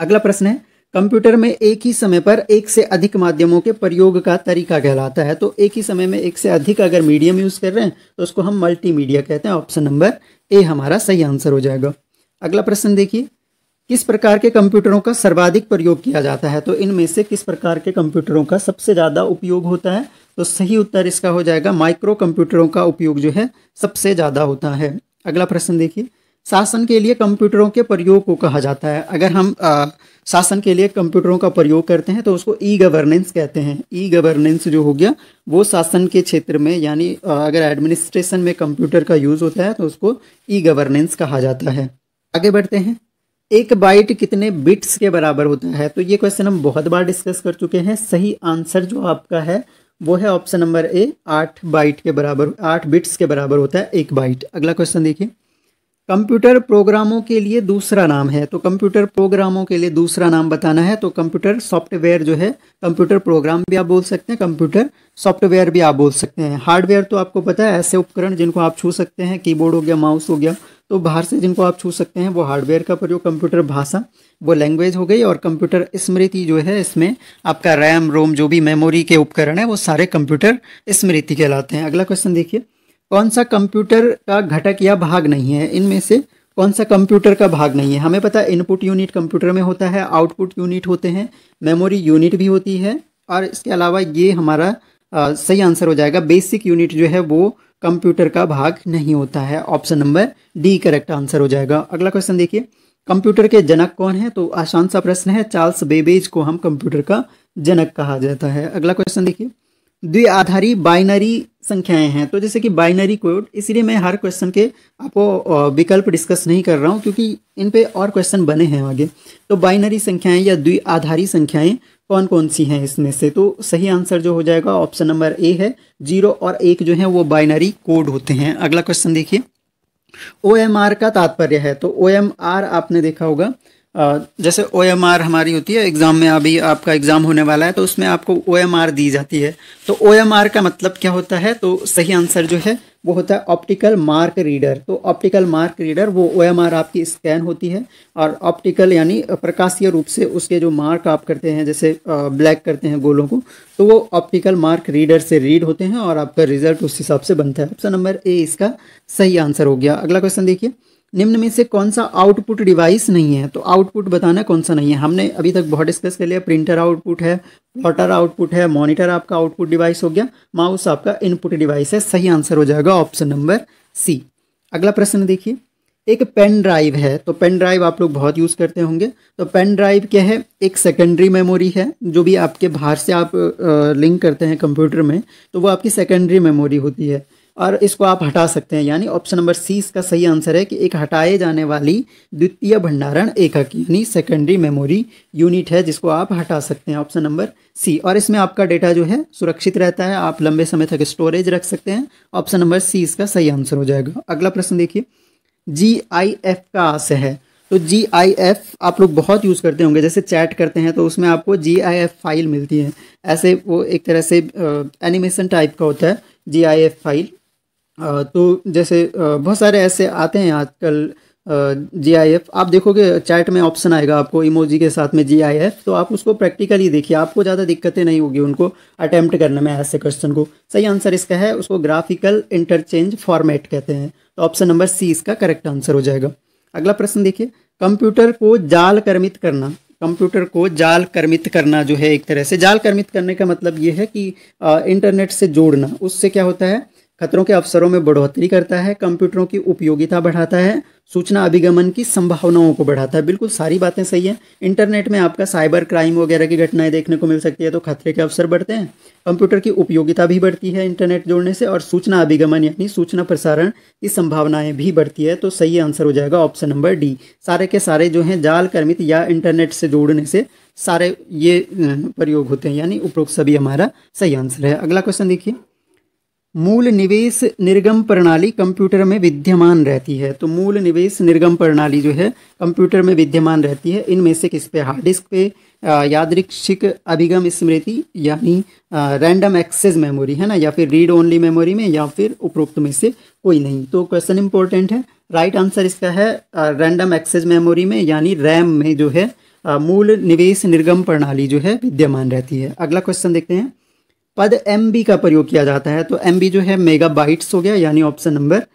अगला प्रश्न है कंप्यूटर में एक ही समय पर एक से अधिक माध्यमों के प्रयोग का तरीका कहलाता है तो एक ही समय में एक से अधिक अगर मीडियम यूज़ कर रहे हैं तो उसको हम मल्टीमीडिया कहते हैं ऑप्शन नंबर ए हमारा सही आंसर हो जाएगा अगला प्रश्न देखिए किस प्रकार के कंप्यूटरों का सर्वाधिक प्रयोग किया जाता है तो इनमें से किस प्रकार के कंप्यूटरों का सबसे ज़्यादा उपयोग होता है तो सही उत्तर इसका हो जाएगा माइक्रो कंप्यूटरों का उपयोग जो है सबसे ज़्यादा होता है अगला प्रश्न देखिए शासन के लिए कंप्यूटरों के प्रयोग को कहा जाता है अगर हम आ, शासन के लिए कंप्यूटरों का प्रयोग करते हैं तो उसको ई गवर्नेंस कहते हैं ई गवर्नेंस जो हो गया वो शासन के क्षेत्र में यानी अगर एडमिनिस्ट्रेशन में कंप्यूटर का यूज़ होता है तो उसको ई गवर्नेंस कहा जाता है आगे बढ़ते हैं एक बाइट कितने बिट्स के बराबर होता है तो ये क्वेश्चन हम बहुत बार डिस्कस कर चुके हैं सही आंसर जो आपका है वो है ऑप्शन नंबर ए आठ बाइट के बराबर आठ बिट्स के बराबर होता है एक बाइट अगला क्वेश्चन देखिए कंप्यूटर प्रोग्रामों के लिए दूसरा नाम है तो कंप्यूटर प्रोग्रामों के लिए दूसरा नाम बताना है तो कंप्यूटर सॉफ्टवेयर जो है कंप्यूटर प्रोग्राम भी आप बोल सकते हैं कंप्यूटर सॉफ्टवेयर भी आप बोल सकते हैं हार्डवेयर तो आपको पता है ऐसे उपकरण जिनको आप छू सकते हैं कीबोर्ड हो गया माउस हो गया तो बाहर से जिनको आप छू सकते हैं वो हार्डवेयर का प्रयोग कंप्यूटर भाषा वो लैंग्वेज हो गई और कंप्यूटर स्मृति जो है इसमें आपका रैम रोम जो भी मेमोरी के उपकरण है वो सारे कंप्यूटर स्मृति कहलाते हैं अगला क्वेश्चन देखिए कौन सा कंप्यूटर का घटक या भाग नहीं है इनमें से कौन सा कंप्यूटर का भाग नहीं है हमें पता है इनपुट यूनिट कंप्यूटर में होता है आउटपुट यूनिट होते हैं मेमोरी यूनिट भी होती है और इसके अलावा ये हमारा आ, सही आंसर हो जाएगा बेसिक यूनिट जो है वो कंप्यूटर का भाग नहीं होता है option number D correct answer हो जाएगा अगला क्वेश्चन देखिए कंप्यूटर के जनक कौन है तो आसान सा प्रश्न है चार्ल्स बेबेज को हम कंप्यूटर का जनक कहा जाता है अगला क्वेश्चन देखिए द्विआधारी बाइनरी संख्याएं हैं तो जैसे कि बाइनरी कोड इसलिए मैं हर क्वेश्चन के आपको विकल्प डिस्कस नहीं कर रहा हूँ क्योंकि इन पे और क्वेश्चन बने हैं आगे तो बाइनरी संख्याएं या द्विआधारी संख्याएं कौन कौन सी हैं इसमें से तो सही आंसर जो हो जाएगा ऑप्शन नंबर ए है जीरो और एक जो है वो बाइनरी कोड होते हैं अगला क्वेश्चन देखिए ओ एम आर का तात्पर्य है तो ओ एम आर आपने देखा होगा जैसे ओ एम आर हमारी होती है एग्ज़ाम में अभी आपका एग्ज़ाम होने वाला है तो उसमें आपको ओ एम आर दी जाती है तो ओ एम आर का मतलब क्या होता है तो सही आंसर जो है वो होता है ऑप्टिकल मार्क रीडर तो ऑप्टिकल मार्क रीडर वो ओ आपकी स्कैन होती है और ऑप्टिकल यानी प्रकाशीय रूप से उसके जो मार्क आप करते हैं जैसे ब्लैक करते हैं गोलों को तो वो ऑप्टिकल मार्क रीडर से रीड होते हैं और आपका रिजल्ट उस हिसाब से बनता है ऑप्शन नंबर ए इसका सही आंसर हो गया अगला क्वेश्चन देखिए निम्न में से कौन सा आउटपुट डिवाइस नहीं है तो आउटपुट बताना कौन सा नहीं है हमने अभी तक बहुत डिस्कस कर लिया प्रिंटर आउटपुट है प्लॉटर आउटपुट है मॉनिटर आपका आउटपुट डिवाइस हो गया माउस आपका इनपुट डिवाइस है सही आंसर हो जाएगा ऑप्शन नंबर सी अगला प्रश्न देखिए एक पेन ड्राइव है तो पेन ड्राइव आप लोग बहुत यूज़ करते होंगे तो पेन ड्राइव क्या है एक सेकेंडरी मेमोरी है जो भी आपके बाहर से आप लिंक करते हैं कंप्यूटर में तो वो आपकी सेकेंडरी मेमोरी होती है और इसको आप हटा सकते हैं यानी ऑप्शन नंबर सी इसका सही आंसर है कि एक हटाए जाने वाली द्वितीय भंडारण एकक यानी सेकेंडरी मेमोरी यूनिट है जिसको आप हटा सकते हैं ऑप्शन नंबर सी और इसमें आपका डेटा जो है सुरक्षित रहता है आप लंबे समय तक स्टोरेज रख सकते हैं ऑप्शन नंबर सी इसका सही आंसर हो जाएगा अगला प्रश्न देखिए जी आई एफ का आशय है तो जी आई एफ आप लोग बहुत यूज़ करते होंगे जैसे चैट करते हैं तो उसमें आपको जी आई एफ फाइल मिलती है ऐसे वो एक तरह से एनिमेशन टाइप का होता है जी आई एफ फाइल तो जैसे बहुत सारे ऐसे आते हैं आजकल जी आई एफ आप देखोगे चैट में ऑप्शन आएगा आपको इमोजी के साथ में जी आई एफ तो आप उसको प्रैक्टिकली देखिए आपको ज़्यादा दिक्कतें नहीं होगी उनको अटैम्प्ट करने में ऐसे क्वेश्चन को सही आंसर इसका है उसको ग्राफिकल इंटरचेंज फॉर्मेट कहते हैं तो ऑप्शन नंबर सी इसका करेक्ट आंसर हो जाएगा अगला प्रश्न देखिए कंप्यूटर को जाल कर्मित करना कंप्यूटर को जाल कर्मित करना जो है एक तरह से जाल कर्मित करने का मतलब ये है कि इंटरनेट से जोड़ना उससे क्या होता है खतरों के अवसरों में बढ़ोतरी करता है कंप्यूटरों की उपयोगिता बढ़ाता है सूचना अभिगमन की संभावनाओं को बढ़ाता है बिल्कुल सारी बातें सही है इंटरनेट में आपका साइबर क्राइम वगैरह की घटनाएं देखने को मिल सकती है तो खतरे के अवसर बढ़ते हैं कंप्यूटर की उपयोगिता भी बढ़ती है इंटरनेट जोड़ने से और सूचना अभिगमन यानी सूचना प्रसारण की संभावनाएं भी बढ़ती है तो सही आंसर हो जाएगा ऑप्शन नंबर डी सारे के सारे जो हैं जाल कर्मित या इंटरनेट से जोड़ने से सारे ये प्रयोग होते हैं यानी उपरोक्त सभी हमारा सही आंसर है अगला क्वेश्चन देखिए मूल निवेश निर्गम प्रणाली कंप्यूटर में विद्यमान रहती है तो मूल निवेश निर्गम प्रणाली जो है कंप्यूटर में विद्यमान रहती है इनमें से किस पे हार्ड डिस्क पे यादृक्षिक अभिगम स्मृति यानी रैंडम एक्सेस मेमोरी है ना या फिर रीड ओनली मेमोरी में या फिर उपरोक्त में से कोई नहीं तो क्वेश्चन इंपॉर्टेंट है राइट right आंसर इसका है रैंडम एक्सेस मेमोरी में यानी रैम में जो है मूल निवेश निर्गम प्रणाली जो है विद्यमान रहती है अगला क्वेश्चन देखते हैं पद एम का प्रयोग किया जाता है तो एम जो है मेगा बाइट्स हो गया यानी ऑप्शन नंबर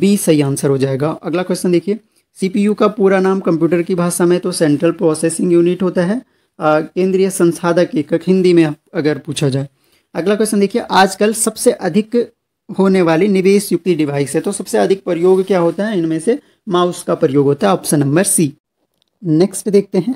बी सही आंसर हो जाएगा अगला क्वेश्चन देखिए सीपीयू का पूरा नाम कंप्यूटर की भाषा में तो सेंट्रल प्रोसेसिंग यूनिट होता है केंद्रीय संसाधक एकक हिंदी में अगर पूछा जाए अगला क्वेश्चन देखिए आजकल सबसे अधिक होने वाली निवेश युक्ति डिवाइस है तो सबसे अधिक प्रयोग क्या होता है इनमें से माउस का प्रयोग होता है ऑप्शन नंबर सी नेक्स्ट देखते हैं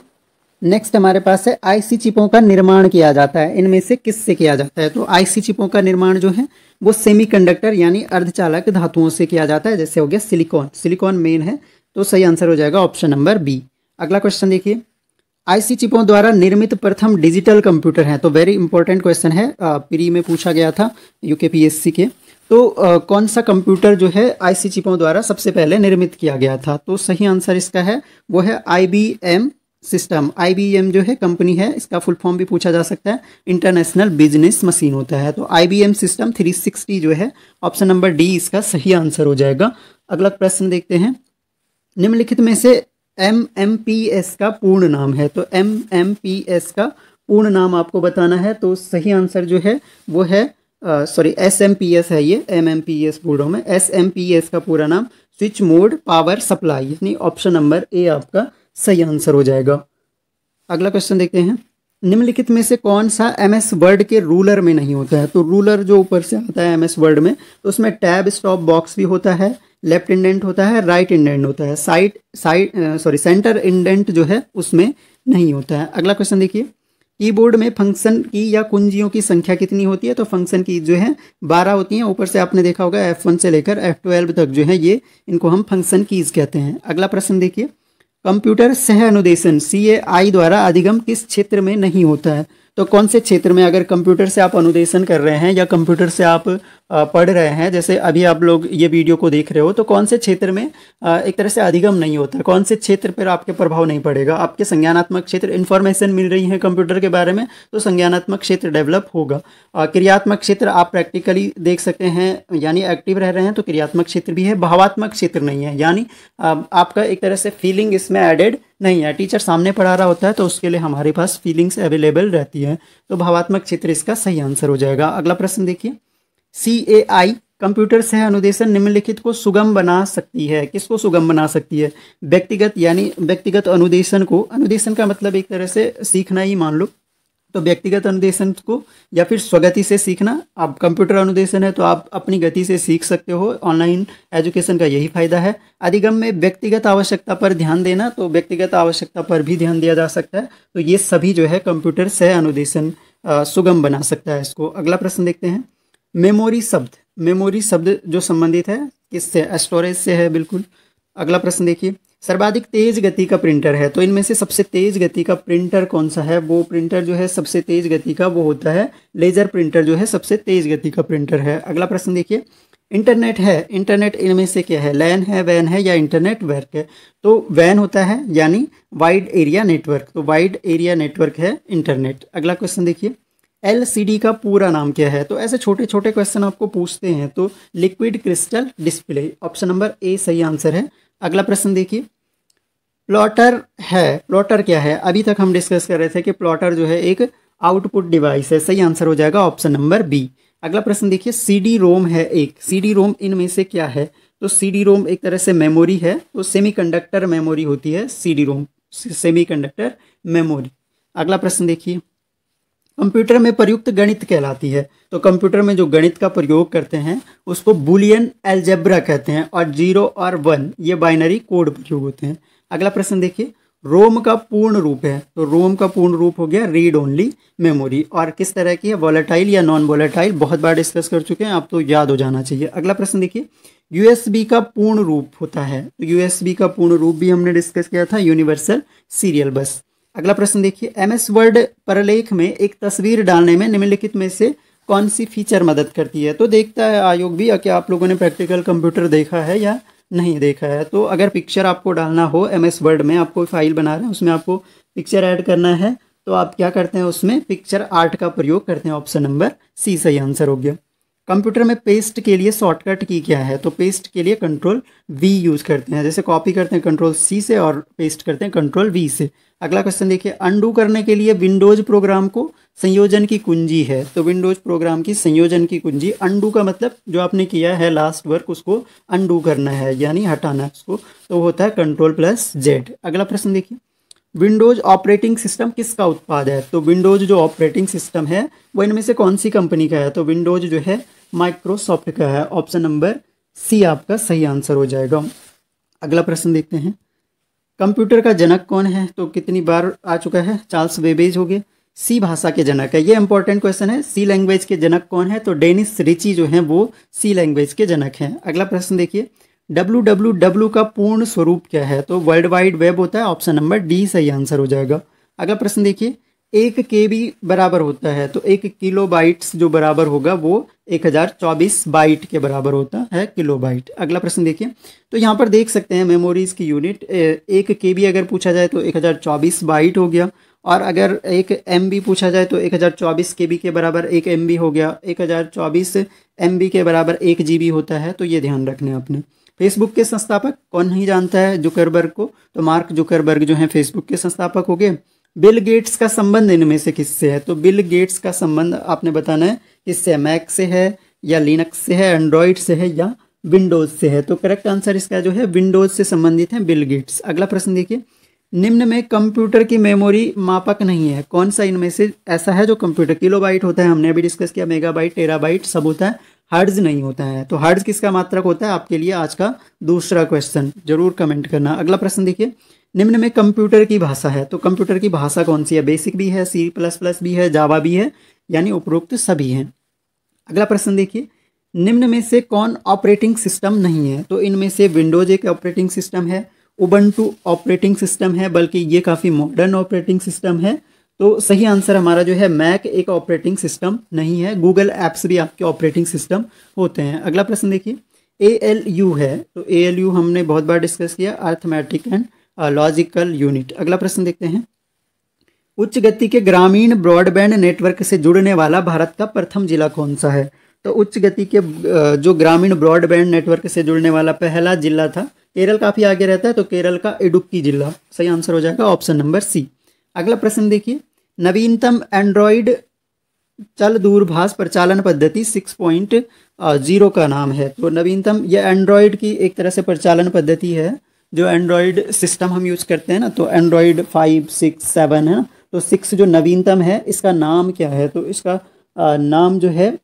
नेक्स्ट हमारे पास है आईसी चिपों का निर्माण किया जाता है इनमें से किससे किया जाता है तो आईसी चिपों का निर्माण जो है वो सेमीकंडक्टर यानी अर्धचालक धातुओं से किया जाता है जैसे हो गया सिलिकॉन सिलिकॉन मेन है तो सही आंसर हो जाएगा ऑप्शन नंबर बी अगला क्वेश्चन देखिए आईसी चिपों द्वारा निर्मित प्रथम डिजिटल कंप्यूटर तो है तो वेरी इंपॉर्टेंट क्वेश्चन है प्री में पूछा गया था यूके के तो आ, कौन सा कंप्यूटर जो है आईसी चिपों द्वारा सबसे पहले निर्मित किया गया था तो सही आंसर इसका है वो है आई सिस्टम आईबीएम जो है कंपनी है इसका फुल फॉर्म भी पूछा जा सकता है इंटरनेशनल बिजनेस मशीन होता है तो आईबीएम सिस्टम 360 जो है ऑप्शन नंबर डी इसका सही आंसर हो जाएगा अगला प्रश्न देखते हैं निम्नलिखित में से एम एम पी एस का पूर्ण नाम है तो एम एम पी एस का पूर्ण नाम आपको बताना है तो सही आंसर जो है वो है sorry S M P S है ये एम एम पी एस बोल रहा हूँ मैं एस एम पी एस का पूरा नाम स्विच मोड पावर सप्लाई यानी ऑप्शन नंबर ए आपका सही आंसर हो जाएगा अगला क्वेश्चन देखते हैं निम्नलिखित में से कौन सा एम एस वर्ड के रूलर में नहीं होता है तो रूलर जो ऊपर से आता है एम एस वर्ड में तो उसमें टैब स्टॉप बॉक्स भी होता है लेफ्ट इंडेंट होता है राइट इंडेंट होता है side side sorry centre indent जो है उसमें नहीं होता है अगला क्वेश्चन देखिए कीबोर्ड में फंक्शन की या कुंजियों की संख्या कितनी होती है तो फंक्शन की जो है बारह होती हैं ऊपर से आपने देखा होगा एफ वन से लेकर एफ ट्वेल्व तक जो है ये इनको हम फंक्शन कीज कहते हैं अगला प्रश्न देखिए कंप्यूटर सह अनुदेशन सी द्वारा अधिगम किस क्षेत्र में नहीं होता है तो कौन से क्षेत्र में अगर कंप्यूटर से आप अनुदेशन कर रहे हैं या कंप्यूटर से आप पढ़ रहे हैं जैसे अभी आप लोग ये वीडियो को देख रहे हो तो कौन से क्षेत्र में एक तरह से अधिगम नहीं होता कौन से क्षेत्र पर आपके प्रभाव नहीं पड़ेगा आपके संज्ञानात्मक क्षेत्र इन्फॉर्मेशन मिल रही है कंप्यूटर के बारे में तो संज्ञानात्मक क्षेत्र डेवलप होगा क्रियात्मक क्षेत्र आप प्रैक्टिकली देख सकते हैं यानी एक्टिव रह रहे हैं तो क्रियात्मक क्षेत्र भी है भावात्मक क्षेत्र नहीं है यानी आपका एक तरह से फीलिंग इसमें एडेड नहीं है टीचर सामने पढ़ा रहा होता है तो उसके लिए हमारे पास फीलिंग्स अवेलेबल रहती है तो भावात्मक चित्र इसका सही आंसर हो जाएगा अगला प्रश्न देखिए सी ए आई कंप्यूटर से अनुदेशन निम्नलिखित को सुगम बना सकती है किसको सुगम बना सकती है व्यक्तिगत यानी व्यक्तिगत अनुदेशन को अनुदेशन का मतलब एक तरह से सीखना ही मान लो तो व्यक्तिगत अनुदेशन को या फिर स्वगति से सीखना आप कंप्यूटर अनुदेशन है तो आप अपनी गति से सीख सकते हो ऑनलाइन एजुकेशन का यही फायदा है अधिगम में व्यक्तिगत आवश्यकता पर ध्यान देना तो व्यक्तिगत आवश्यकता पर भी ध्यान दिया जा सकता है तो ये सभी जो है कंप्यूटर से अनुदेशन सुगम बना सकता है इसको अगला प्रश्न देखते हैं मेमोरी शब्द मेमोरी शब्द जो संबंधित है किससे स्टोरेज से है बिल्कुल अगला प्रश्न देखिए सर्वाधिक तेज गति का प्रिंटर है तो इनमें से सबसे तेज गति का प्रिंटर कौन सा है वो प्रिंटर जो है सबसे तेज गति का वो होता है लेजर प्रिंटर जो है सबसे तेज गति का प्रिंटर है अगला प्रश्न देखिए इंटरनेट है इंटरनेट इनमें से क्या है लैन है वैन है या इंटरनेट वर्क है तो वैन होता है यानी वाइड एरिया नेटवर्क तो वाइड एरिया नेटवर्क है इंटरनेट अगला क्वेश्चन देखिए एल का पूरा नाम क्या है तो ऐसे छोटे छोटे क्वेश्चन आपको पूछते हैं तो liquid crystal display option number A सही आंसर है अगला प्रश्न देखिए प्लॉटर है प्लॉटर क्या है अभी तक हम डिस्कस कर रहे थे कि प्लॉटर जो है एक आउटपुट डिवाइस है सही आंसर हो जाएगा ऑप्शन नंबर बी अगला प्रश्न देखिए सी डी रोम है एक सी डी रोम इनमें से क्या है तो सी डी रोम एक तरह से मेमोरी है तो सेमीकंडक्टर मेमोरी होती है C D ROM semiconductor memory अगला प्रश्न देखिए कंप्यूटर में प्रयुक्त गणित कहलाती है तो कंप्यूटर में जो गणित का प्रयोग करते हैं उसको बुलियन एल्जेब्रा कहते हैं और जीरो और वन ये बाइनरी कोड प्रयोग होते हैं अगला प्रश्न देखिए रोम का पूर्ण रूप है तो रोम का पूर्ण रूप हो गया रीड ओनली मेमोरी और किस तरह की है वॉलेटाइल या नॉन वॉलेटाइल बहुत बार डिस्कस कर चुके हैं आप तो याद हो जाना चाहिए अगला प्रश्न देखिए यूएसबी का पूर्ण रूप होता है तो यूएसबी का पूर्ण रूप भी हमने डिस्कस किया था यूनिवर्सल सीरियल बस अगला प्रश्न देखिए एम एस वर्ड परलेख में एक तस्वीर डालने में निम्नलिखित में से कौन सी फीचर मदद करती है तो देखता है आयोग भी कि आप लोगों ने प्रैक्टिकल कंप्यूटर देखा है या नहीं देखा है तो अगर पिक्चर आपको डालना हो एम एस वर्ड में आपको फाइल बना रहे हैं उसमें आपको पिक्चर ऐड करना है तो आप क्या करते हैं उसमें पिक्चर आर्ट का प्रयोग करते हैं ऑप्शन नंबर सी सही आंसर हो गया कंप्यूटर में पेस्ट के लिए शॉर्टकट की क्या है तो पेस्ट के लिए कंट्रोल वी यूज़ करते हैं जैसे कॉपी करते हैं कंट्रोल सी से और पेस्ट करते हैं कंट्रोल वी से अगला क्वेश्चन देखिए अंडू करने के लिए विंडोज प्रोग्राम को संयोजन की कुंजी है तो विंडोज प्रोग्राम की संयोजन की कुंजी अंडू का मतलब जो आपने किया है लास्ट वर्क उसको अंडू करना है यानी हटाना उसको तो होता है कंट्रोल प्लस जेड अगला प्रश्न देखिए विंडोज ऑपरेटिंग सिस्टम किसका उत्पाद है तो विंडोज जो ऑपरेटिंग सिस्टम है वो इनमें से कौन सी कंपनी का है तो विंडोज जो है माइक्रोसॉफ्ट का है ऑप्शन नंबर सी आपका सही आंसर हो जाएगा अगला प्रश्न देखते हैं कंप्यूटर का जनक कौन है तो कितनी बार आ चुका है चार्ल्स बेबेज हो गए सी भाषा के जनक है ये इंपॉर्टेंट क्वेश्चन है सी लैंग्वेज के जनक कौन है तो डेनिस रिची जो है वो सी लैंग्वेज के जनक हैं अगला प्रश्न देखिए डब्ल्यू का पूर्ण स्वरूप क्या है तो वर्ल्ड वाइड वेब होता है ऑप्शन नंबर डी सही आंसर हो जाएगा अगला प्रश्न देखिए एक के बी बराबर होता है तो एक किलो बाइट्स जो बराबर होगा वो एक हज़ार चौबीस बाइट के बराबर होता है किलो बाइट अगला प्रश्न देखिए तो यहाँ पर देख सकते हैं मेमोरीज़ की यूनिट एक के बी अगर पूछा जाए तो एक हज़ार चौबीस बाइट हो गया और अगर एक एम बी पूछा जाए तो एक हज़ार चौबीस के बी के बराबर एक एम बी हो गया एक हज़ार चौबीस एम बी के बराबर एक जी बी होता है तो ये ध्यान रखना है आपने फेसबुक के संस्थापक कौन नहीं जानता है जुकरबर्ग को तो मार्क जुकरबर्ग जो हैं फेसबुक के संस्थापक हो गए बिल गेट्स का संबंध इनमें से किससे है तो बिल गेट्स का संबंध आपने बताना है किससे मैक से है या लिनक्स से है एंड्रॉयड से है या विंडोज से है तो करेक्ट आंसर इसका जो है विंडोज से संबंधित है बिल गेट्स अगला प्रश्न देखिए निम्न में कंप्यूटर की मेमोरी मापक नहीं है कौन सा इनमें से ऐसा है जो कंप्यूटर किलोबाइट होता है हमने अभी डिस्कस किया मेगाबाइट टेराबाइट सब होता है हर्ड्स नहीं होता है तो हर्ड्स किसका मात्रक होता है आपके लिए आज का दूसरा क्वेश्चन जरूर कमेंट करना अगला प्रश्न देखिए निम्न में कंप्यूटर की भाषा है तो कंप्यूटर की भाषा कौन सी है बेसिक भी है सी प्लस प्लस भी है जावा भी है यानी उपरोक्त सभी हैं अगला प्रश्न देखिए निम्न में से कौन ऑपरेटिंग सिस्टम नहीं है तो इनमें से विंडोज एक ऑपरेटिंग सिस्टम है उबंटू ऑपरेटिंग सिस्टम है बल्कि ये काफ़ी मॉडर्न ऑपरेटिंग सिस्टम है तो सही आंसर हमारा जो है मैक एक ऑपरेटिंग सिस्टम नहीं है गूगल ऐप्स भी आपके ऑपरेटिंग सिस्टम होते हैं अगला प्रश्न देखिए ए एल यू है तो ए एल यू हमने बहुत बार डिस्कस किया अर्थमेटिक एंड लॉजिकल यूनिट अगला प्रश्न देखते हैं उच्च गति के ग्रामीण ब्रॉडबैंड नेटवर्क से जुड़ने वाला भारत का प्रथम जिला कौन सा है तो उच्च गति के जो ग्रामीण ब्रॉडबैंड नेटवर्क से जुड़ने वाला पहला जिला था केरल काफ़ी आगे रहता है तो केरल का इडुक्की जिला सही आंसर हो जाएगा ऑप्शन नंबर सी अगला प्रश्न देखिए नवीनतम एंड्रॉयड चल दूरभाष प्रचालन पद्धति सिक्स पॉइंट जीरो का नाम है तो नवीनतम यह एंड्रॉयड की एक तरह से प्रचालन पद्धति है जो एंड्रॉयड सिस्टम हम यूज़ करते हैं ना तो एंड्रॉयड फाइव सिक्स सेवन है ना तो सिक्स जो नवीनतम है इसका नाम क्या है तो इसका आ, नाम जो है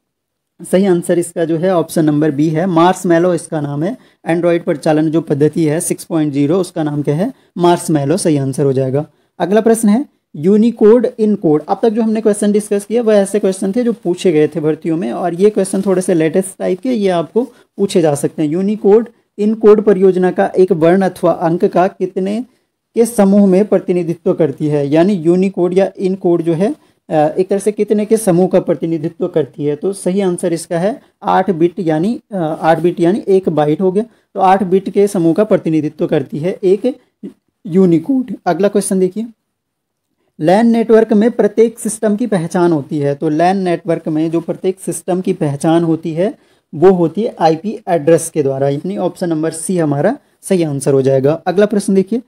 सही आंसर इसका जो है ऑप्शन नंबर बी है मार्स मेलो इसका नाम है एंड्रॉयड पर चालन जो पद्धति है सिक्स पॉइंट जीरो उसका नाम क्या है मार्स मेलो सही आंसर हो जाएगा अगला प्रश्न है यूनिकोड इन कोड अब तक जो हमने क्वेश्चन डिस्कस किया वह ऐसे क्वेश्चन थे जो पूछे गए थे भर्तियों में और ये क्वेश्चन थोड़े से लेटेस्ट टाइप के ये आपको पूछे जा सकते हैं यूनिकोड इन कोड परियोजना का एक वर्ण अथवा अंक का कितने के समूह में प्रतिनिधित्व करती है यानी यूनिकोड या इन कोड जो है एक तरह से कितने के समूह का प्रतिनिधित्व करती है तो सही आंसर इसका है आठ बिट यानी आठ बिट यानी एक बाइट हो गया तो आठ बिट के समूह का प्रतिनिधित्व करती है एक यूनिकोड अगला क्वेश्चन देखिए लैन नेटवर्क में प्रत्येक सिस्टम की पहचान होती है तो लैन नेटवर्क में जो प्रत्येक सिस्टम की पहचान होती है वो होती है आईपी एड्रेस के द्वारा यानी ऑप्शन नंबर सी हमारा सही आंसर हो जाएगा अगला प्रश्न देखिए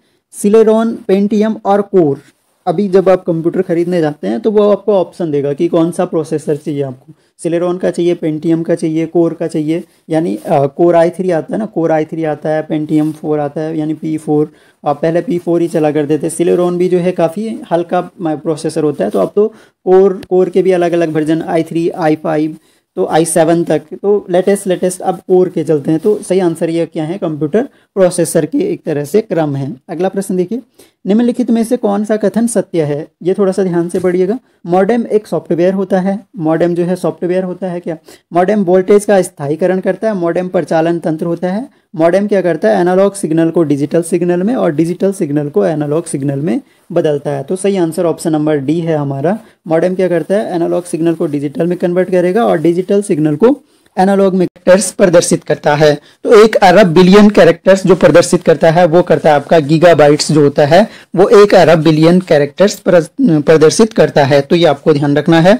सिलेरॉन पेंटियम और कोर अभी जब आप कंप्यूटर खरीदने जाते हैं तो वो आपको ऑप्शन देगा कि कौन सा प्रोसेसर चाहिए आपको सिलेरॉन का चाहिए पेंटियम का चाहिए कोर का चाहिए यानी कोर आई थ्री आता है ना कोर आई थ्री आता है पेंटियम फोर आता है यानी पी फोर आप पहले पी फोर ही चला करते थे सिलेरॉन भी जो है काफ़ी हल्का प्रोसेसर होता है तो अब तो कोर कोर के भी अलग अलग version I three I five तो आई सेवन तक तो लेटेस्ट लेटेस्ट अब कोर के चलते हैं तो सही आंसर यह क्या है कंप्यूटर प्रोसेसर के एक तरह से क्रम है अगला प्रश्न देखिए निम्नलिखित में से कौन सा कथन सत्य है ये थोड़ा सा ध्यान से पढ़िएगा मॉडेम एक सॉफ्टवेयर होता है मॉडेम जो है सॉफ्टवेयर होता है क्या मॉडेम वोल्टेज का स्थायीकरण करता है मॉडेम प्रचालन तंत्र होता है मॉडेम क्या करता है एनालॉग सिग्नल को डिजिटल सिग्नल में और डिजिटल सिग्नल को एनालॉग सिग्नल में बदलता है तो सही आंसर ऑप्शन नंबर डी है हमारा मॉडेम क्या करता है एनालॉग सिग्नल को डिजिटल में कन्वर्ट करेगा और डिजिटल सिग्नल को एनालॉग में कैरेक्टर्स प्रदर्शित करता है तो एक अरब बिलियन कैरेक्टर्स जो प्रदर्शित करता है वो करता है आपका गीगाबाइट्स जो होता है वो एक अरब बिलियन कैरेक्टर्स प्रदर्शित करता है तो ये आपको ध्यान रखना है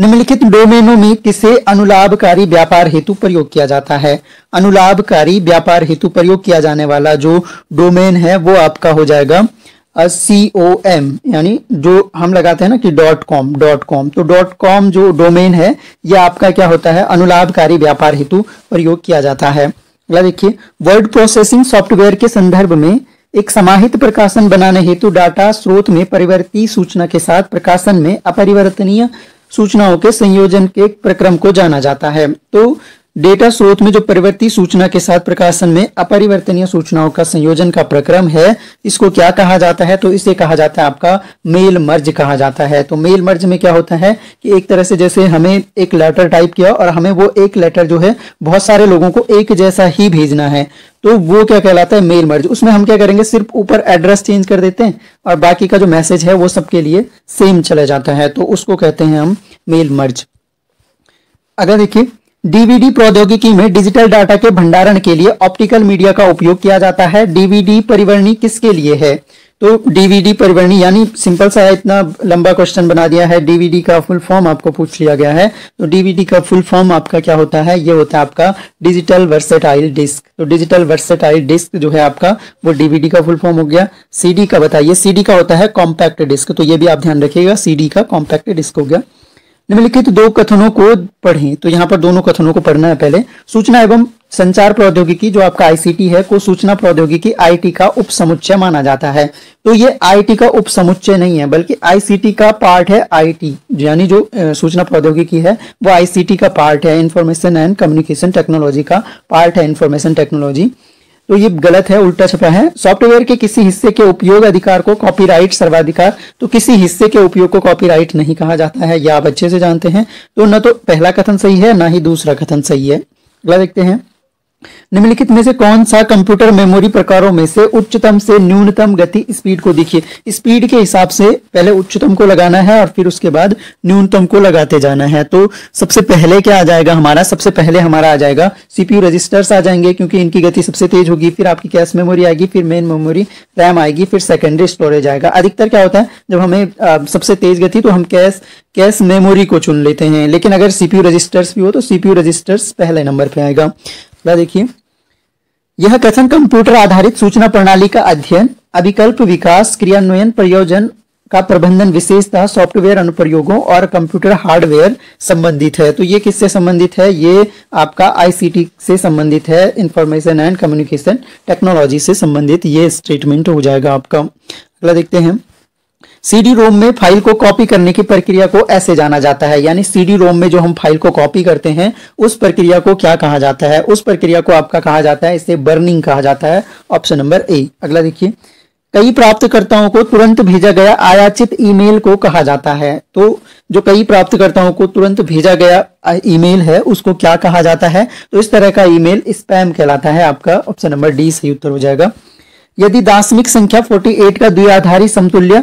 निम्नलिखित डोमेनों में किसे अनुलाभकारी व्यापार हेतु प्रयोग किया जाता है अनुलाभकारी व्यापार हेतु प्रयोग किया जाने वाला जो डोमेन है वो आपका हो जाएगा सी ओ एम यानी जो हम लगाते हैं ना कि डॉट कॉम डॉट कॉम तो डॉट कॉम जो डोमेन है यह आपका क्या होता है अनुलाभकारी व्यापार हेतु प्रयोग किया जाता है अगला देखिए वर्ड प्रोसेसिंग सॉफ्टवेयर के संदर्भ में एक समाहित प्रकाशन बनाने हेतु डाटा स्रोत में परिवर्ती सूचना के साथ प्रकाशन में अपरिवर्तनीय सूचनाओं के संयोजन के प्रक्रम को जाना जाता है तो डेटा स्रोत में जो परिवर्ती सूचना के साथ प्रकाशन में अपरिवर्तनीय सूचनाओं का संयोजन का प्रक्रम है इसको क्या कहा जाता है तो इसे कहा जाता है आपका मेल मर्ज कहा जाता है तो मेल मर्ज में क्या होता है कि एक तरह से जैसे हमें एक लेटर टाइप किया और हमें वो एक लेटर जो है बहुत सारे लोगों को एक जैसा ही भेजना है तो वो क्या कहलाता है मेल मर्ज उसमें हम क्या करेंगे सिर्फ ऊपर एड्रेस चेंज कर देते हैं और बाकी का जो मैसेज है वो सबके लिए सेम चला जाता है तो उसको कहते हैं हम मेल मर्ज अगर देखिए डीवीडी प्रौद्योगिकी में डिजिटल डाटा के भंडारण के लिए ऑप्टिकल मीडिया का उपयोग किया जाता है डीवीडी परिवर्णी किसके लिए है तो डीवीडी परिवर्णी यानी सिंपल सा इतना लंबा क्वेश्चन बना दिया है डीवीडी का फुल फॉर्म आपको पूछ लिया गया है तो डीवीडी का फुल फॉर्म आपका क्या होता है ये होता है आपका डिजिटल वर्सेटाइल डिस्क तो डिजिटल वर्सेटाइल डिस्क जो है आपका वो डीवीडी का फुल फॉर्म हो गया सीडी का बताइए सीडी का होता है कॉम्पैक्ट डिस्क तो ये भी आप ध्यान रखिएगा सीडी का कॉम्पैक्ट डिस्क हो गया निम्नलिखित दो कथनों को पढ़ें तो यहाँ पर दोनों कथनों को पढ़ना है पहले सूचना एवं संचार प्रौद्योगिकी जो आपका आईसीटी है को सूचना प्रौद्योगिकी आईटी का उपसमुच्चय माना जाता है तो ये आईटी का उपसमुच्चय नहीं है बल्कि आईसीटी का पार्ट है आईटी यानी जो सूचना प्रौद्योगिकी है वो आईसीटी का पार्ट है इंफॉर्मेशन एंड कम्युनिकेशन टेक्नोलॉजी का पार्ट है इंफॉर्मेशन टेक्नोलॉजी तो ये गलत है उल्टा छपा है सॉफ्टवेयर के किसी हिस्से के उपयोग अधिकार को कॉपीराइट सर्वाधिकार तो किसी हिस्से के उपयोग को कॉपीराइट नहीं कहा जाता है या आप अच्छे से जानते हैं तो न तो पहला कथन सही है ना ही दूसरा कथन सही है अगला देखते हैं निम्नलिखित में से कौन सा कंप्यूटर मेमोरी प्रकारों में से उच्चतम से न्यूनतम गति स्पीड को देखिए स्पीड के हिसाब से पहले उच्चतम को लगाना है और फिर उसके बाद न्यूनतम को लगाते जाना है तो सबसे पहले क्या आ जाएगा हमारा सबसे पहले हमारा आ जाएगा सीपीयू रजिस्टर्स आ जाएंगे क्योंकि इनकी गति सबसे तेज होगी फिर आपकी कैश मेमोरी आएगी फिर मेन मेमोरी रैम आएगी फिर सेकेंडरी स्टोरेज आएगा अधिकतर क्या होता है जब हमें सबसे तेज गति तो हम कैश कैश मेमोरी को चुन लेते हैं लेकिन अगर सीपीयू रजिस्टर्स भी हो तो सीपीयू रजिस्टर्स पहले नंबर पर आएगा अगला देखिए यह कथन कंप्यूटर आधारित सूचना प्रणाली का अध्ययन अभिकल्प विकास क्रियान्वयन प्रयोजन का प्रबंधन विशेषतः सॉफ्टवेयर अनुप्रयोगों और कंप्यूटर हार्डवेयर संबंधित है तो ये किससे संबंधित है ये आपका आईसीटी से संबंधित है इंफॉर्मेशन एंड कम्युनिकेशन टेक्नोलॉजी से संबंधित ये स्टेटमेंट हो जाएगा आपका अगला देखते हैं सीडी रोम में फाइल को कॉपी करने की प्रक्रिया को ऐसे जाना जाता है यानी सीडी रोम में जो हम फाइल को कॉपी करते हैं उस प्रक्रिया को क्या कहा जाता है उस प्रक्रिया को आपका कहा जाता है इसे बर्निंग कहा जाता है ऑप्शन नंबर ए अगला देखिए कई प्राप्तकर्ताओं को तुरंत भेजा गया आयाचित ईमेल को कहा जाता है तो जो कई प्राप्तकर्ताओं को तुरंत भेजा गया ईमेल है उसको क्या कहा जाता है तो इस तरह का ईमेल स्पैम कहलाता है आपका ऑप्शन नंबर डी सही उत्तर हो जाएगा यदि दार्शनिक संख्या 48 का द्विआधारी समतुल्य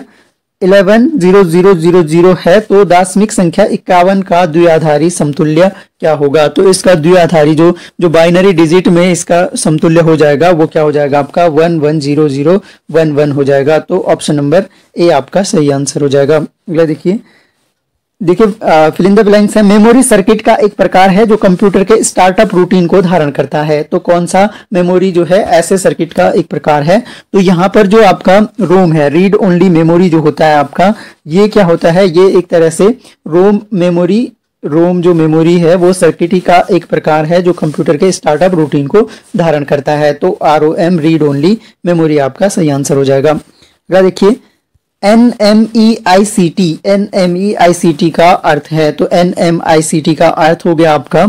eleven zero zero zero zero है तो दार्शनिक संख्या इक्यावन का द्विआधारी समतुल्य क्या होगा तो इसका द्विआधारी जो जो बाइनरी डिजिट में इसका समतुल्य हो जाएगा वो क्या हो जाएगा आपका one one zero zero one one हो जाएगा तो ऑप्शन नंबर ए आपका सही आंसर हो जाएगा अगला देखिए देखिए फिलिंग द ब्लैंक्स है मेमोरी सर्किट का एक प्रकार है जो कंप्यूटर के स्टार्टअप रूटीन को धारण करता है तो कौन सा मेमोरी जो है ऐसे सर्किट का एक प्रकार है तो यहाँ पर जो आपका रोम है रीड ओनली मेमोरी जो होता है आपका ये क्या होता है ये एक तरह से रोम मेमोरी रोम जो मेमोरी है वो सर्किट ही का एक प्रकार है जो कंप्यूटर के स्टार्टअप रूटीन को धारण करता है तो R O M read only memory आपका सही आंसर हो जाएगा अगर देखिए N M E I C T N M E I C T का अर्थ है तो N M I C T का अर्थ हो गया आपका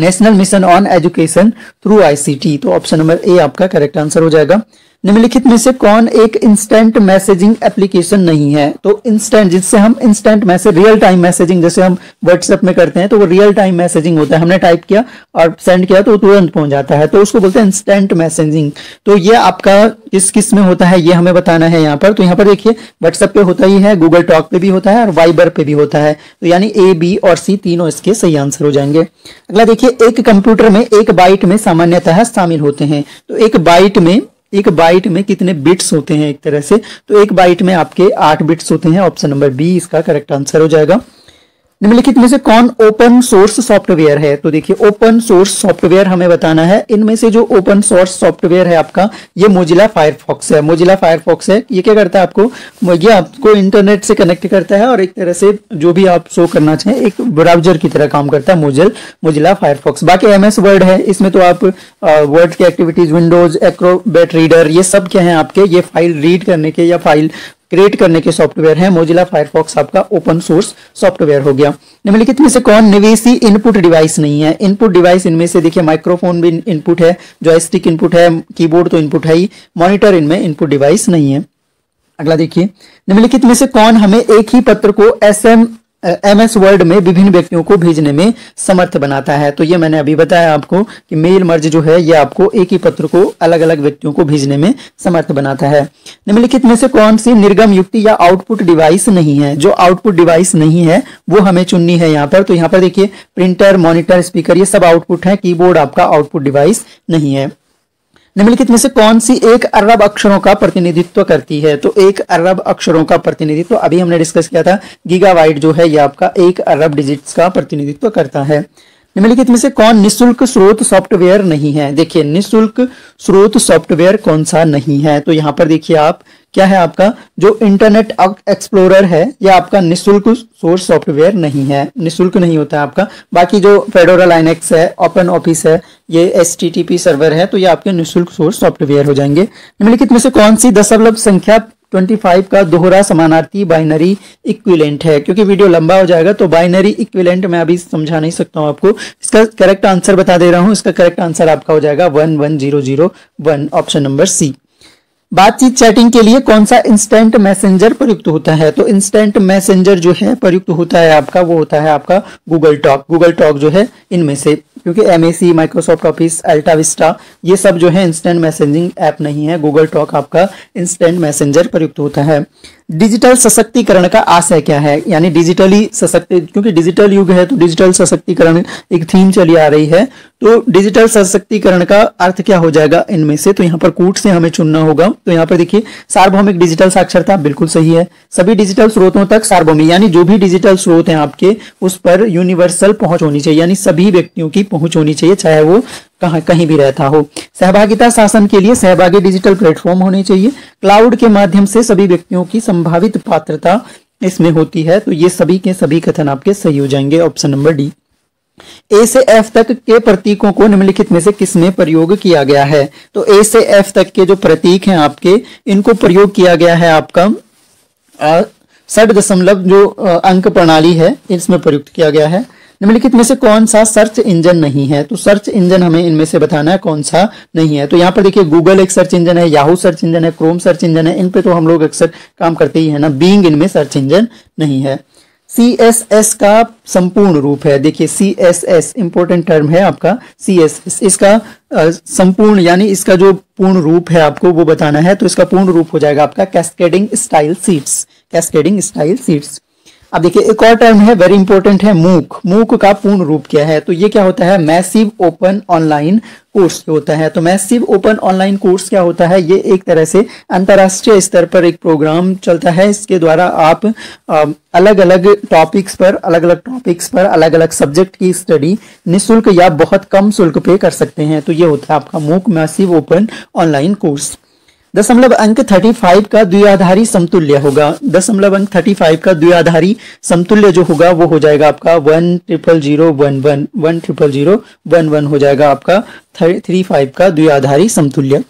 national mission on education through I C T तो ऑप्शन नंबर ए आपका करेक्ट आंसर हो जाएगा निम्नलिखित में से कौन एक इंस्टेंट मैसेजिंग एप्लीकेशन नहीं है तो इंस्टेंट जिससे हम instant message real time messaging जैसे हम व्हाट्सएप में करते हैं तो वो रियल टाइम मैसेजिंग होता है हमने टाइप किया और सेंड किया तो तुरंत पहुंच जाता है तो उसको बोलते हैं इंस्टेंट मैसेजिंग तो ये आपका किस किस में होता है ये हमें बताना है यहाँ पर तो यहाँ पर देखिए व्हाट्सएप पे होता ही है गूगल टॉक पे भी होता है और वाइबर पे भी होता है तो यानी ए बी और सी तीनों इसके सही आंसर हो जाएंगे अगला देखिए एक कंप्यूटर में एक बाइट में सामान्यतः शामिल होते हैं तो एक बाइट में एक बाइट में कितने बिट्स होते हैं एक तरह से तो एक बाइट में आपके आठ बिट्स होते हैं ऑप्शन नंबर बी इसका करेक्ट आंसर हो जाएगा निम्नलिखित में से कौन ओपन सोर्स सॉफ्टवेयर है तो देखिए ओपन सोर्स सॉफ्टवेयर हमें बताना है इनमें से जो ओपन सोर्स सॉफ्टवेयर है आपका ये मोजिला फायरफॉक्स है मोजिला फायरफॉक्स है ये क्या करता है आपको ये आपको इंटरनेट से कनेक्ट करता है और एक तरह से जो भी आप शो करना चाहें एक ब्राउजर की तरह काम करता है मोजल मोजिला फायरफॉक्स बाकी एम वर्ड है इसमें तो आप वर्ड की एक्टिविटीज विंडोज एक्रोबेट रीडर ये सब क्या है आपके ये फाइल रीड करने के या फाइल क्रिएट करने के सॉफ्टवेयर है मोजिला फायरफॉक्स आपका ओपन सोर्स सॉफ्टवेयर हो गया निम्नलिखित में मतलब से कौन निवेशी इनपुट डिवाइस नहीं है इनपुट डिवाइस इनमें से देखिए माइक्रोफोन भी इनपुट है जॉयस्टिक इनपुट है कीबोर्ड तो इनपुट है ही मॉनिटर इनमें इनपुट डिवाइस नहीं है अगला देखिए निम्नलिखित में मतलब से कौन हमें एक ही पत्र को S M M S word में विभिन्न व्यक्तियों को भेजने में समर्थ बनाता है तो ये मैंने अभी बताया आपको कि मेल मर्ज जो है ये आपको एक ही पत्र को अलग अलग व्यक्तियों को भेजने में समर्थ बनाता है निम्नलिखित में से कौन सी निर्गम युक्ति या आउटपुट डिवाइस नहीं है जो आउटपुट डिवाइस नहीं है वो हमें चुननी है यहाँ पर तो यहाँ पर देखिए प्रिंटर मॉनिटर स्पीकर ये सब आउटपुट है कीबोर्ड आपका आउटपुट डिवाइस नहीं है निम्नलिखित में से कौन सी एक अरब अक्षरों का प्रतिनिधित्व करती है तो एक अरब अक्षरों का प्रतिनिधित्व अभी हमने डिस्कस किया था गीगावाइट जो है ये आपका एक अरब डिजिट्स का प्रतिनिधित्व करता है निम्नलिखित में से कौन निशुल्क स्रोत सॉफ्टवेयर नहीं है देखिए निशुल्क स्रोत सॉफ्टवेयर कौन सा नहीं है तो यहाँ पर देखिए आप क्या है आपका जो इंटरनेट एक्सप्लोरर है यह आपका निशुल्क सोर्स सॉफ्टवेयर नहीं है निशुल्क नहीं होता है आपका बाकी जो फेडोरल आइनेक्स है ओपन ऑफिस है ये एस सर्वर है तो ये आपके निःशुल्क सोर्स सॉफ्टवेयर हो जाएंगे निम्नलिखित में से कौन सी दशमलव संख्या 25 का दोहरा समानार्थी बाइनरी इक्विलेंट है क्योंकि वीडियो लंबा हो जाएगा तो बाइनरी इक्विलेंट मैं अभी समझा नहीं सकता हूं आपको इसका करेक्ट आंसर बता दे रहा हूं इसका करेक्ट आंसर आपका हो जाएगा one one zero zero one option number C बातचीत चैटिंग के लिए कौन सा इंस्टेंट मैसेंजर प्रयुक्त होता है तो इंस्टेंट मैसेंजर जो है प्रयुक्त होता है आपका वो होता है आपका गूगल टॉक गूगल टॉक जो है इनमें से क्योंकि M Microsoft Office AltaVista ये सब जो है इंस्टेंट मैसेजिंग ऐप नहीं है गूगल टॉक आपका इंस्टेंट मैसेंजर प्रयुक्त होता है डिजिटल सशक्तिकरण का आशय क्या है यानी डिजिटली सशक्त क्योंकि डिजिटल युग है तो डिजिटल सशक्तिकरण एक थीम चली आ रही है तो डिजिटल सशक्तिकरण का अर्थ क्या हो जाएगा इनमें से तो यहाँ पर कूट से हमें चुनना होगा तो यहाँ पर देखिए सार्वभौमिक डिजिटल साक्षरता बिल्कुल सही है सभी डिजिटल स्रोतों तक सार्वभौमिक यानी जो भी डिजिटल स्रोत हैं आपके उस पर यूनिवर्सल पहुंच होनी चाहिए यानी सभी व्यक्तियों की पहुंच होनी चाहिए चाहे वो कहा कहीं भी रहता हो सहभागिता शासन के लिए सहभागी डिजिटल प्लेटफॉर्म होने चाहिए क्लाउड के माध्यम से सभी व्यक्तियों की संभावित पात्रता इसमें होती है तो ये सभी के सभी कथन आपके सही हो जाएंगे ऑप्शन नंबर डी ए से एफ तक के प्रतीकों को निम्नलिखित में से किसमें प्रयोग किया गया है तो ए से एफ तक के जो प्रतीक हैं आपके इनको प्रयोग किया गया है आपका सठ दशमलव जो अंक प्रणाली है इसमें प्रयुक्त किया गया है निम्नलिखित में से कौन सा सर्च इंजन नहीं है तो सर्च इंजन हमें इनमें से बताना है कौन सा नहीं है तो यहाँ पर देखिए गूगल एक सर्च इंजन है याहू सर्च इंजन है क्रोम सर्च इंजन है इन पे तो हम लोग अक्सर काम करते ही है ना बींग इनमें सर्च इंजन नहीं है सी एस एस का संपूर्ण रूप है देखिए C S S important term है आपका सी एस एस इसका संपूर्ण यानी इसका जो पूर्ण रूप है आपको वो बताना है तो इसका पूर्ण रूप हो जाएगा आपका cascading style sheets cascading style sheets अब देखिए एक और टर्म है वेरी इंपॉर्टेंट है मूक मूक का पूर्ण रूप क्या है तो ये क्या होता है मैसिव ओपन ऑनलाइन कोर्स होता है तो मैसिव ओपन ऑनलाइन कोर्स क्या होता है ये एक तरह से अंतरराष्ट्रीय स्तर पर एक प्रोग्राम चलता है इसके द्वारा आप अलग अलग टॉपिक्स पर अलग अलग टॉपिक्स पर अलग अलग सब्जेक्ट की स्टडी निःशुल्क या बहुत कम शुल्क पे कर सकते हैं तो ये होता है आपका मूक मैसिव ओपन ऑनलाइन कोर्स दशमलव अंक 35 का द्विआधारी समतुल्य होगा दशमलव अंक 35 का द्विआधारी समतुल्य जो होगा वो हो जाएगा आपका one triple zero one one one triple zero one one हो जाएगा आपका थ्री फाइव का द्विआधारी समतुल्य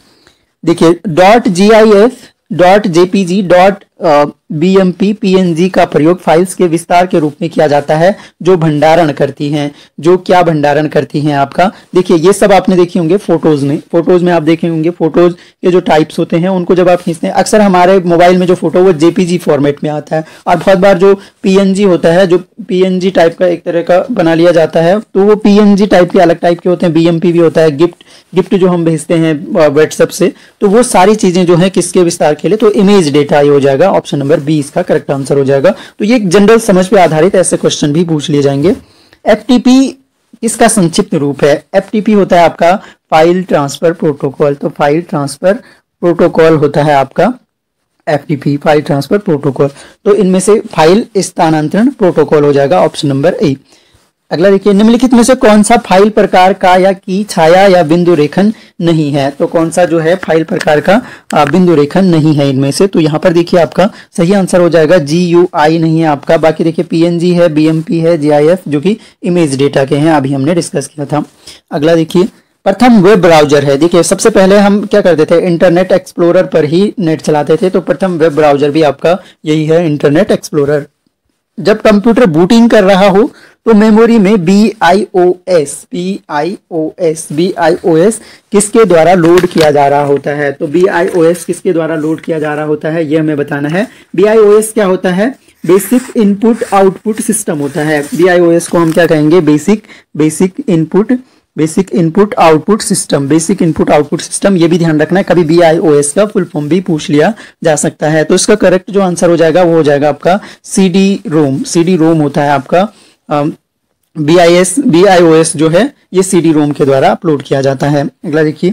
देखिए dot G I F dot JPG dot B M P P N G का प्रयोग फाइल्स के विस्तार के रूप में किया जाता है जो भंडारण करती हैं जो क्या भंडारण करती हैं आपका देखिए ये सब आपने देखे होंगे फोटोज में फोटोज में आप देखे होंगे फोटोज के जो टाइप्स होते हैं उनको जब आप खींचते हैं अक्सर हमारे मोबाइल में जो फोटो वो जेपीजी फॉर्मेट में आता है और बहुत बार जो पीएनजी होता है जो पीएनजी टाइप का एक तरह का बना लिया जाता है तो वो पीएनजी टाइप के अलग टाइप के होते हैं बीएमपी भी होता है गिफ्ट गिफ्ट जो हम भेजते हैं व्हाट्सएप से तो वो सारी चीजें जो है किसके विस्तार के लिए तो इमेज डेटा ये हो जाएगा जाएगा ऑप्शन नंबर बी इसका करेक्ट आंसर हो जाएगा तो ये एक जनरल समझ पे आधारित ऐसे क्वेश्चन भी पूछ लिए जाएंगे एफटीपी इसका संक्षिप्त रूप है एफटीपी होता है आपका फाइल ट्रांसफर प्रोटोकॉल तो फाइल ट्रांसफर प्रोटोकॉल होता है आपका एफटीपी फाइल ट्रांसफर प्रोटोकॉल तो इनमें से फाइल स्थानांतरण प्रोटोकॉल हो जाएगा ऑप्शन नंबर ए अगला देखिए निम्नलिखित में से कौन सा फाइल प्रकार का या की छाया या बिंदु रेखन नहीं है तो कौन सा जो है फाइल प्रकार का बिंदु रेखन नहीं है इनमें से तो यहाँ पर देखिए आपका सही आंसर हो जाएगा जी यू आई नहीं है आपका बाकी देखिए पीएनजी है पी है एफ जो कि इमेज डेटा के हैं अभी हमने डिस्कस किया था अगला देखिए प्रथम वेब ब्राउजर है देखिए सबसे पहले हम क्या करते थे इंटरनेट एक्सप्लोरर पर ही नेट चलाते थे तो प्रथम वेब ब्राउजर भी आपका यही है इंटरनेट एक्सप्लोरर जब कंप्यूटर बूटिंग कर रहा हो तो मेमोरी में B I O S B I O S B I O S किसके द्वारा लोड किया जा रहा होता है तो बी आई ओ एस किसके द्वारा लोड किया जा रहा होता है यह हमें बताना है बी आई ओ एस क्या होता है बेसिक इनपुट आउटपुट सिस्टम होता है बी आई ओ एस को हम क्या कहेंगे basic basic input basic input output system basic input output system ये भी ध्यान रखना है कभी बी आई ओ एस का फुल फॉर्म भी पूछ लिया जा सकता है तो इसका करेक्ट जो आंसर हो जाएगा वो हो जाएगा आपका सी डी रोम सी डी रोम होता है आपका B I S B I O S जो है ये सी डी रोम के द्वारा अपलोड किया जाता है अगला देखिए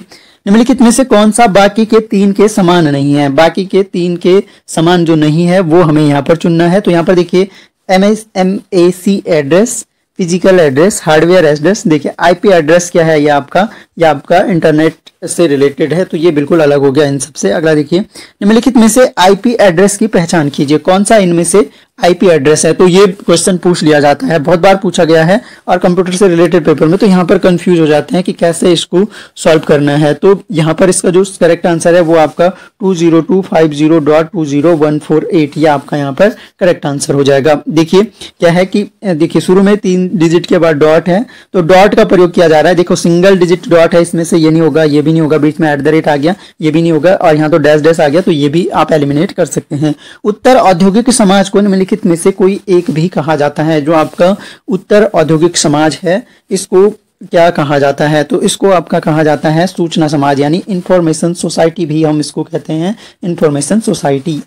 निम्नलिखित में से कौन सा बाकी के तीन के समान नहीं है बाकी के तीन के समान जो नहीं है वो हमें यहाँ पर चुनना है तो यहाँ पर देखिए M S M A C address physical address hardware address देखिए आईपी एड्रेस क्या है या आपका या आपका इंटरनेट से रिलेटेड है तो ये बिल्कुल अलग हो गया इन सबसे अगला देखिए निम्नलिखित में से आईपी एड्रेस की पहचान कीजिए कौन सा इनमें से आईपी एड्रेस है तो ये क्वेश्चन पूछ लिया जाता है बहुत बार पूछा गया है और कंप्यूटर से रिलेटेड पेपर में तो यहाँ पर कंफ्यूज हो जाते हैं कि कैसे इसको सॉल्व करना है तो यहाँ पर इसका जो करेक्ट आंसर है वो आपका two zero two five zero dot two zero one four eight ये आपका यहाँ पर करेक्ट आंसर हो जाएगा देखिए क्या है कि देखिए शुरू में तीन डिजिट के बाद डॉट है तो डॉट का प्रयोग किया जा रहा है देखो सिंगल डिजिट डॉट है इसमें से ये नहीं होगा ये भी नहीं होगा बीच में एट द रेट आ गया ये भी नहीं होगा और यहाँ तो डैश डैश आ गया तो ये भी आप एलिमिनेट कर सकते हैं उत्तर औद्योगिक समाज को निम्नलिखित निम्नलिखित में से कोई एक भी कहा जाता है जो आपका उत्तर औद्योगिक समाज है इसको क्या कहा जाता है तो इसको आपका कहा जाता है सूचना समाज यानी इंफॉर्मेशन सोसाइटी भी हम इसको कहते हैं इंफॉर्मेशन सोसाइटी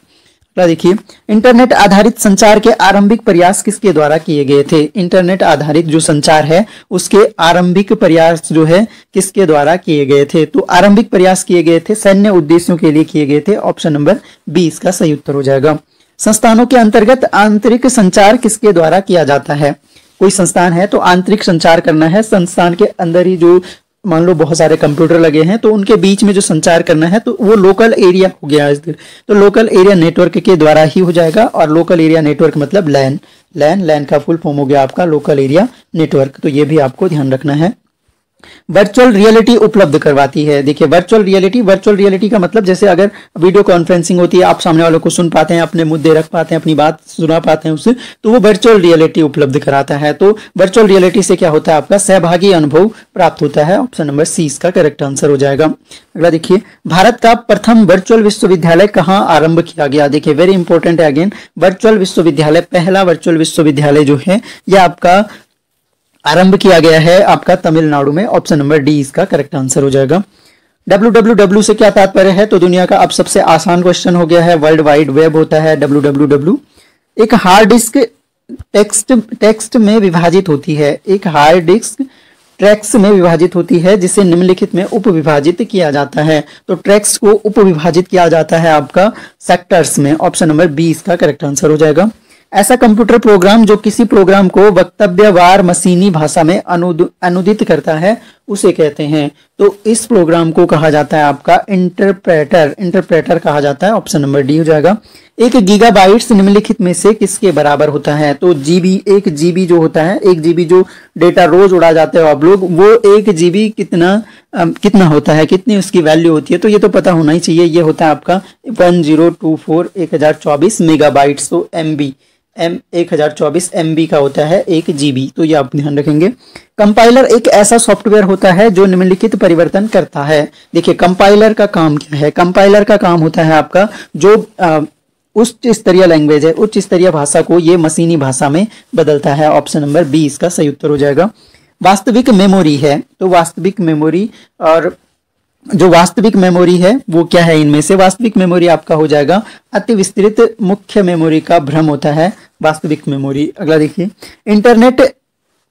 देखिए इंटरनेट आधारित संचार के आरंभिक प्रयास किसके द्वारा किए गए थे इंटरनेट आधारित जो संचार है उसके आरंभिक प्रयास जो है किसके द्वारा किए गए थे तो आरंभिक प्रयास किए गए थे सैन्य उद्देश्यों के लिए किए गए थे ऑप्शन नंबर बी इसका सही उत्तर हो जाएगा संस्थानों के अंतर्गत आंतरिक संचार किसके द्वारा किया जाता है कोई संस्थान है तो आंतरिक संचार करना है संस्थान के अंदर ही जो मान लो बहुत सारे कंप्यूटर लगे हैं तो उनके बीच में जो संचार करना है तो वो लोकल एरिया हो गया दिन तो लोकल एरिया नेटवर्क के द्वारा ही हो जाएगा और लोकल एरिया नेटवर्क मतलब लैन लैन लैन का फुल फॉर्म हो गया आपका लोकल एरिया नेटवर्क तो ये भी आपको ध्यान रखना है वर्चुअल रियलिटी उपलब्ध करवाती है देखिए वर्चुअल रियलिटी वर्चुअल रियलिटी का मतलब जैसे अगर वीडियो कॉन्फ्रेंसिंग होती है आप सामने वालों को सुन पाते हैं अपने मुद्दे रख पाते हैं अपनी बात सुना पाते हैं उससे तो वो वर्चुअल रियलिटी उपलब्ध कराता है तो वर्चुअल रियलिटी से क्या होता है आपका सहभागी अनुभव प्राप्त होता है ऑप्शन नंबर सी इसका करेक्ट आंसर हो जाएगा अगला देखिए भारत का प्रथम वर्चुअल विश्वविद्यालय कहाँ आरंभ किया गया देखिए वेरी इंपॉर्टेंट है अगेन वर्चुअल विश्वविद्यालय पहला वर्चुअल विश्वविद्यालय जो है यह आपका आरंभ किया गया है आपका तमिलनाडु में ऑप्शन नंबर डी इसका करेक्ट आंसर हो जाएगा डब्ल्यू डब्ल्यू डब्ल्यू से क्या तात्पर्य है तो दुनिया का अब सबसे आसान क्वेश्चन हो गया है वर्ल्ड वाइड वेब होता है डब्ल्यू डब्ल्यू एक हार्ड डिस्क टेक्स्ट टेक्स्ट में विभाजित होती है एक हार्ड डिस्क ट्रैक्स में विभाजित होती है जिसे निम्नलिखित में उपविभाजित किया जाता है तो ट्रैक्स को उपविभाजित किया जाता है आपका सेक्टर्स में ऑप्शन नंबर बी इसका करेक्ट आंसर हो जाएगा ऐसा कंप्यूटर प्रोग्राम जो किसी प्रोग्राम को वक्तव्यवार मशीनी भाषा में अनुदित करता है उसे कहते हैं तो इस प्रोग्राम को कहा जाता है आपका इंटरप्रेटर इंटरप्रेटर कहा जाता है ऑप्शन नंबर डी हो जाएगा एक गीगाबाइट्स निम्नलिखित में से किसके बराबर होता है तो जीबी एक जीबी जो होता है एक जीबी जो डेटा रोज उड़ा जाते हो आप लोग वो एक जीबी कितना आ, कितना होता है कितनी उसकी वैल्यू होती है तो ये तो पता होना ही चाहिए ये होता है आपका वन जीरो टू फोर एक हजार चौबीस मेगाबाइट्स तो एम बी एम एक हज़ार चौबीस एम बी का होता है एक जी बी तो ये आप ध्यान रखेंगे कंपाइलर एक ऐसा सॉफ्टवेयर होता है जो निम्नलिखित परिवर्तन करता है देखिए कंपाइलर का काम क्या है कंपाइलर का काम होता है आपका जो उच्च स्तरीय लैंग्वेज है उच्च स्तरीय भाषा को ये मशीनी भाषा में बदलता है ऑप्शन नंबर बी इसका सही उत्तर हो जाएगा वास्तविक मेमोरी है तो वास्तविक मेमोरी और जो वास्तविक मेमोरी है वो क्या है इनमें से वास्तविक मेमोरी आपका हो जाएगा अति विस्तृत मुख्य मेमोरी का भ्रम होता है वास्तविक मेमोरी अगला देखिए इंटरनेट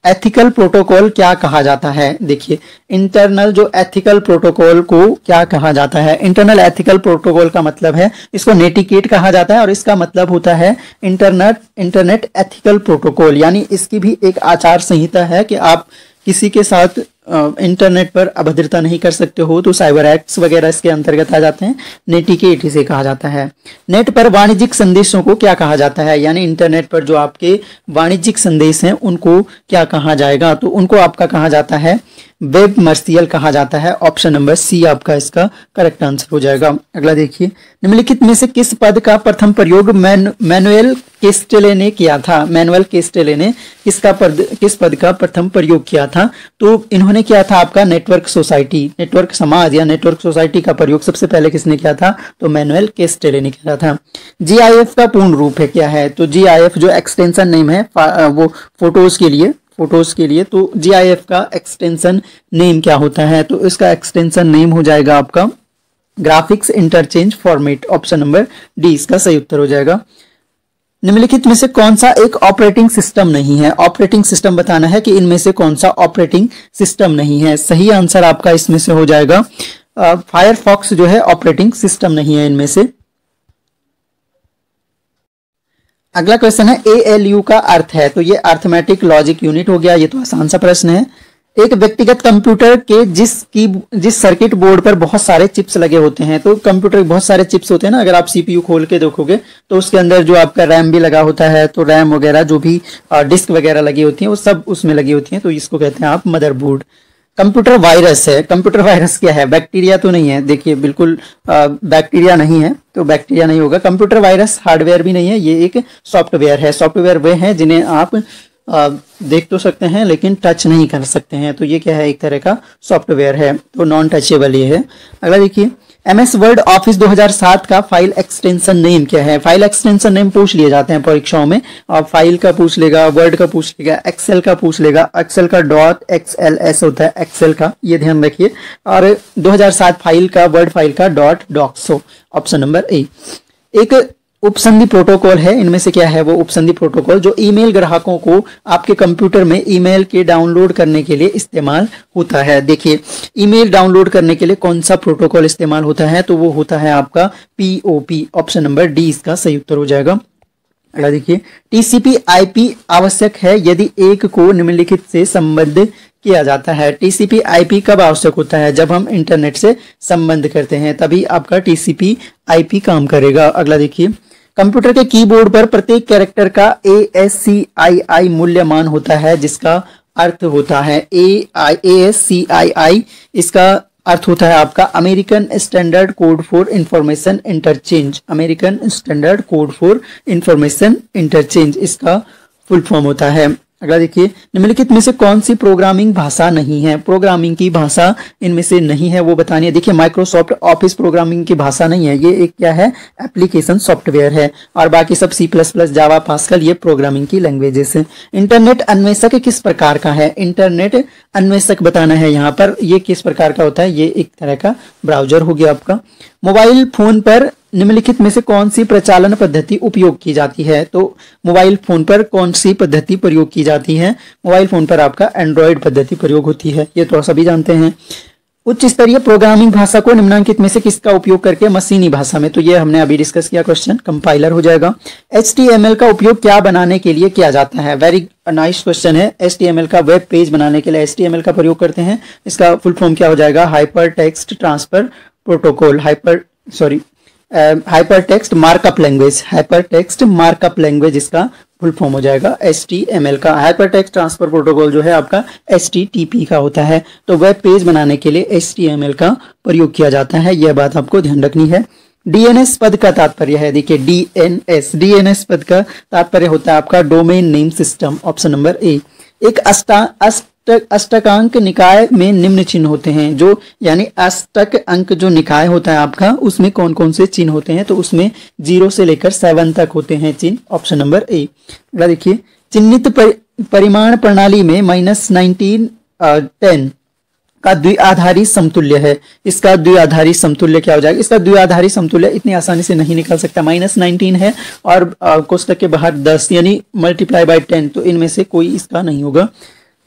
एथिकल प्रोटोकॉल क्या कहा जाता है देखिए इंटरनल जो एथिकल प्रोटोकॉल को क्या कहा जाता है इंटरनल एथिकल प्रोटोकॉल का मतलब है इसको नेटिकेट कहा जाता है और इसका मतलब होता है इंटरनेट इंटरनेट एथिकल प्रोटोकॉल यानी इसकी भी एक आचार संहिता है कि आप किसी के साथ इंटरनेट पर अभद्रता नहीं कर सकते हो तो साइबर एक्ट्स वगैरह इसके अंतर्गत आ जाते हैं नेटी के इटी से कहा जाता है नेट पर वाणिज्यिक संदेशों को क्या कहा जाता है यानी इंटरनेट पर जो आपके वाणिज्यिक संदेश हैं उनको क्या कहा जाएगा तो उनको आपका कहा जाता है वेब मर्सियल कहा जाता है ऑप्शन नंबर सी आपका इसका करेक्ट आंसर हो जाएगा अगला देखिए निम्नलिखित में से किस पद का प्रथम प्रयोग मैनुअल केस्टेले ने किया था मैनुअल केस्टेले ने किसका पद किस पद का प्रथम प्रयोग किया था तो इन्होंने किया था आपका नेटवर्क सोसाइटी नेटवर्क समाज या नेटवर्क सोसाइटी का प्रयोग सबसे पहले किसने किया था तो मैनुअल केस्टेले ने किया था जीआईएफ का पूर्ण रूप है क्या है तो जीआईएफ जो एक्सटेंशन नेम है वो फोटोज के लिए फोटोज के लिए तो जी का एक्सटेंशन नेम क्या होता है तो इसका एक्सटेंशन नेम हो जाएगा आपका graphics interchange format option number D इसका सही उत्तर हो जाएगा निम्नलिखित में से कौन सा एक ऑपरेटिंग सिस्टम नहीं है ऑपरेटिंग सिस्टम बताना है कि इनमें से कौन सा ऑपरेटिंग सिस्टम नहीं है सही आंसर आपका इसमें से हो जाएगा फायरफॉक्स जो है ऑपरेटिंग सिस्टम नहीं है इनमें से अगला क्वेश्चन है ए एल यू का अर्थ है तो ये अर्थमेटिक लॉजिक यूनिट हो गया ये तो आसान सा प्रश्न है एक व्यक्तिगत कंप्यूटर के जिस की जिस सर्किट बोर्ड पर बहुत सारे चिप्स लगे होते हैं तो कंप्यूटर के बहुत सारे चिप्स होते हैं ना अगर आप सीपीयू खोल के देखोगे तो उसके अंदर जो आपका रैम भी लगा होता है तो रैम वगैरह जो भी डिस्क वगैरह लगी होती है वो सब उसमें लगी होती है तो इसको कहते हैं आप मदरबोर्ड कंप्यूटर वायरस है कंप्यूटर वायरस क्या है बैक्टीरिया तो नहीं है देखिए बिल्कुल बैक्टीरिया नहीं है तो बैक्टीरिया नहीं होगा कंप्यूटर वायरस हार्डवेयर भी नहीं है ये एक सॉफ्टवेयर है सॉफ्टवेयर वे हैं जिन्हें आप आ, देख तो सकते हैं लेकिन टच नहीं कर सकते हैं तो ये क्या है एक तरह का सॉफ्टवेयर है तो नॉन टचेबल ये है अगला देखिए एमएस वर्ड ऑफिस 2007 का फाइल एक्सटेंशन नेम क्या है फाइल एक्सटेंशन नेम पूछ लिए जाते हैं परीक्षाओं में आप फाइल का पूछ लेगा वर्ड का पूछ लेगा एक्सेल का पूछ लेगा एक्सेल का डॉट एक्सएल एस होता है एक्सेल का ये ध्यान रखिए और 2007 फाइल का वर्ड फाइल का dot docx option number A एक उपसंधि प्रोटोकॉल है इनमें से क्या है वो उपसंधि प्रोटोकॉल जो ईमेल ग्राहकों को आपके कंप्यूटर में ईमेल के डाउनलोड करने के लिए इस्तेमाल होता है देखिए ईमेल डाउनलोड करने के लिए कौन सा प्रोटोकॉल इस्तेमाल होता है तो वो होता है आपका पीओपी ऑप्शन नंबर डी इसका सही उत्तर हो जाएगा अगला देखिए टीसीपी आईपी आवश्यक है यदि एक को निम्नलिखित से संबंधित किया जाता है टीसीपी आईपी कब आवश्यक होता है जब हम इंटरनेट से संबंध करते हैं तभी आपका टीसीपी आईपी काम करेगा अगला देखिए कंप्यूटर के कीबोर्ड पर प्रत्येक कैरेक्टर का ए एस सी आई आई मूल्यमान होता है जिसका अर्थ होता है ए आई ए एस सी आई आई इसका अर्थ होता है आपका American standard code for information interchange American standard code for information interchange इसका फुल फॉर्म होता है अगला देखिए निम्नलिखित में से कौन सी प्रोग्रामिंग भाषा नहीं है प्रोग्रामिंग की भाषा इनमें से नहीं है वो बतानी है देखिए माइक्रोसॉफ्ट ऑफिस प्रोग्रामिंग की भाषा नहीं है ये एक क्या है एप्लीकेशन सॉफ्टवेयर है और बाकी सब C plus plus Java Pascal ये प्रोग्रामिंग की लैंग्वेजेस है इंटरनेट अन्वेषक किस प्रकार का है इंटरनेट अन्वेषक बताना है यहाँ पर ये किस प्रकार का होता है ये एक तरह का ब्राउजर हो गया आपका मोबाइल फोन पर निम्नलिखित में से कौन सी प्रचालन पद्धति उपयोग की जाती है तो मोबाइल फोन पर कौन सी पद्धति प्रयोग की जाती है मोबाइल फोन पर आपका एंड्रॉयड पद्धति प्रयोग होती है ये तो सभी जानते हैं उच्च स्तरीय प्रोग्रामिंग भाषा को निम्नांकित में से किसका उपयोग करके मशीनी भाषा में तो ये हमने अभी डिस्कस किया क्वेश्चन कंपाइलर हो जाएगा एच का उपयोग क्या बनाने के लिए किया जाता है वेरी नाइस क्वेश्चन है एच का वेब पेज बनाने के लिए एच का प्रयोग करते हैं इसका फुल फॉर्म क्या हो जाएगा hyper text transfer protocol hyper sorry hyper text markup language hyper text markup language इसका फुल फॉर्म हो जाएगा एस टी एम एल का हाइपर टेक्स्ट ट्रांसफर प्रोटोकॉल जो है आपका एस टी टी पी का होता है तो वेब पेज बनाने के लिए एस टी एम एल का प्रयोग किया जाता है यह बात आपको ध्यान रखनी है डीएनएस पद का तात्पर्य है देखिए डीएनएस डीएनएस पद का तात्पर्य होता है आपका domain name system option number A एक अष्टा अष्ट अष्टक अष्टक अंक निकाय में निम्न चिन्ह होते हैं जो यानी अष्टक अंक जो निकाय होता है आपका उसमें कौन कौन से चिन्ह होते हैं तो उसमें जीरो से लेकर सेवन तक होते हैं चिन्ह ऑप्शन नंबर ए अगला देखिए चिन्हित परिमाण प्रणाली में माइनस नाइनटीन टेन का द्विआधारी समतुल्य है इसका द्विआधारी समतुल्य क्या हो जाएगा इसका द्विआधारी समतुल्य इतनी आसानी से नहीं निकल सकता माइनस नाइनटीन है और कोष्टक के बाहर दस यानी मल्टीप्लाई बाय टेन तो इनमें से कोई इसका नहीं होगा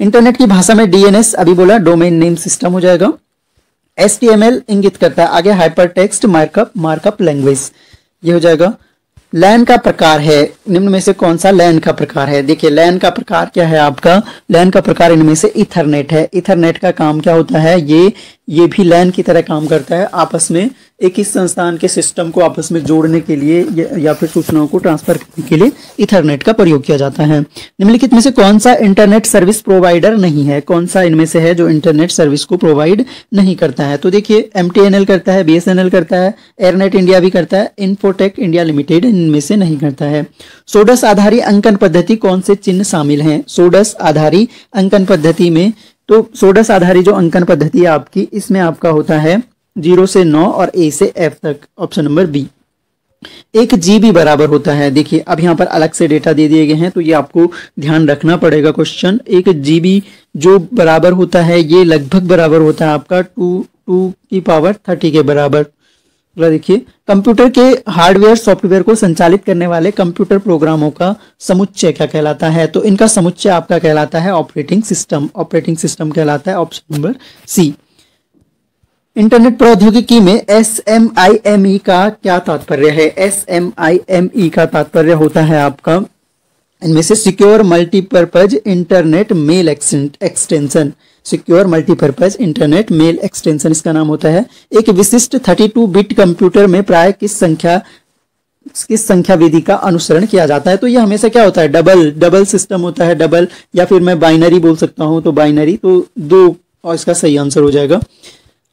इंटरनेट की भाषा में डीएनएस अभी बोला डोमेन नेम सिस्टम हो जाएगा एस इंगित करता है आगे hyper text markup markup language ये हो जाएगा लैन का प्रकार है निम्न में से कौन सा लैन का प्रकार है देखिए लैन का प्रकार क्या है आपका लैन का प्रकार इनमें से इथरनेट है इथरनेट का काम क्या होता है ये ये भी लैन की तरह काम करता है आपस में एक ही संस्थान के सिस्टम को आपस में जोड़ने के लिए या फिर सूचनाओं को ट्रांसफर करने के लिए इथरनेट का प्रयोग किया जाता है निम्नलिखित में से कौन सा इंटरनेट सर्विस प्रोवाइडर नहीं है कौन सा इनमें से है जो इंटरनेट सर्विस को प्रोवाइड नहीं करता है तो देखिए एम करता है बी करता है एयरनेट इंडिया भी करता है इन्फोटेक इंडिया लिमिटेड इनमें से नहीं करता है सोडस आधारित अंकन पद्धति कौन से चिन्ह शामिल है सोडस आधारित अंकन पद्धति में तो सोडस आधारित जो अंकन पद्धति है आपकी इसमें आपका होता है जीरो से नौ और ए से एफ तक ऑप्शन नंबर बी एक जी भी बराबर होता है देखिए अब यहाँ पर अलग से डेटा दे दिए गए हैं तो ये आपको ध्यान रखना पड़ेगा क्वेश्चन एक जी बी जो बराबर होता है ये लगभग बराबर होता है आपका टू टू की पावर थर्टी के बराबर अगला देखिए कंप्यूटर के हार्डवेयर सॉफ्टवेयर को संचालित करने वाले कंप्यूटर प्रोग्रामों का समुच्चय क्या कहलाता है तो इनका समुच्चय आपका कहलाता है ऑपरेटिंग सिस्टम ऑपरेटिंग सिस्टम कहलाता है ऑप्शन नंबर सी इंटरनेट प्रौद्योगिकी में S M I M E का क्या तात्पर्य है S M I M E का तात्पर्य होता है आपका इनमें से secure multipurpose internet mail extension secure multipurpose internet mail extension इसका नाम होता है एक विशिष्ट 32 बिट कंप्यूटर में प्राय किस संख्या किस संख्या विधि का अनुसरण किया जाता है तो यह हमेशा क्या होता है डबल डबल सिस्टम होता है डबल या फिर मैं बाइनरी बोल सकता हूँ तो बाइनरी तो दो और इसका सही आंसर हो जाएगा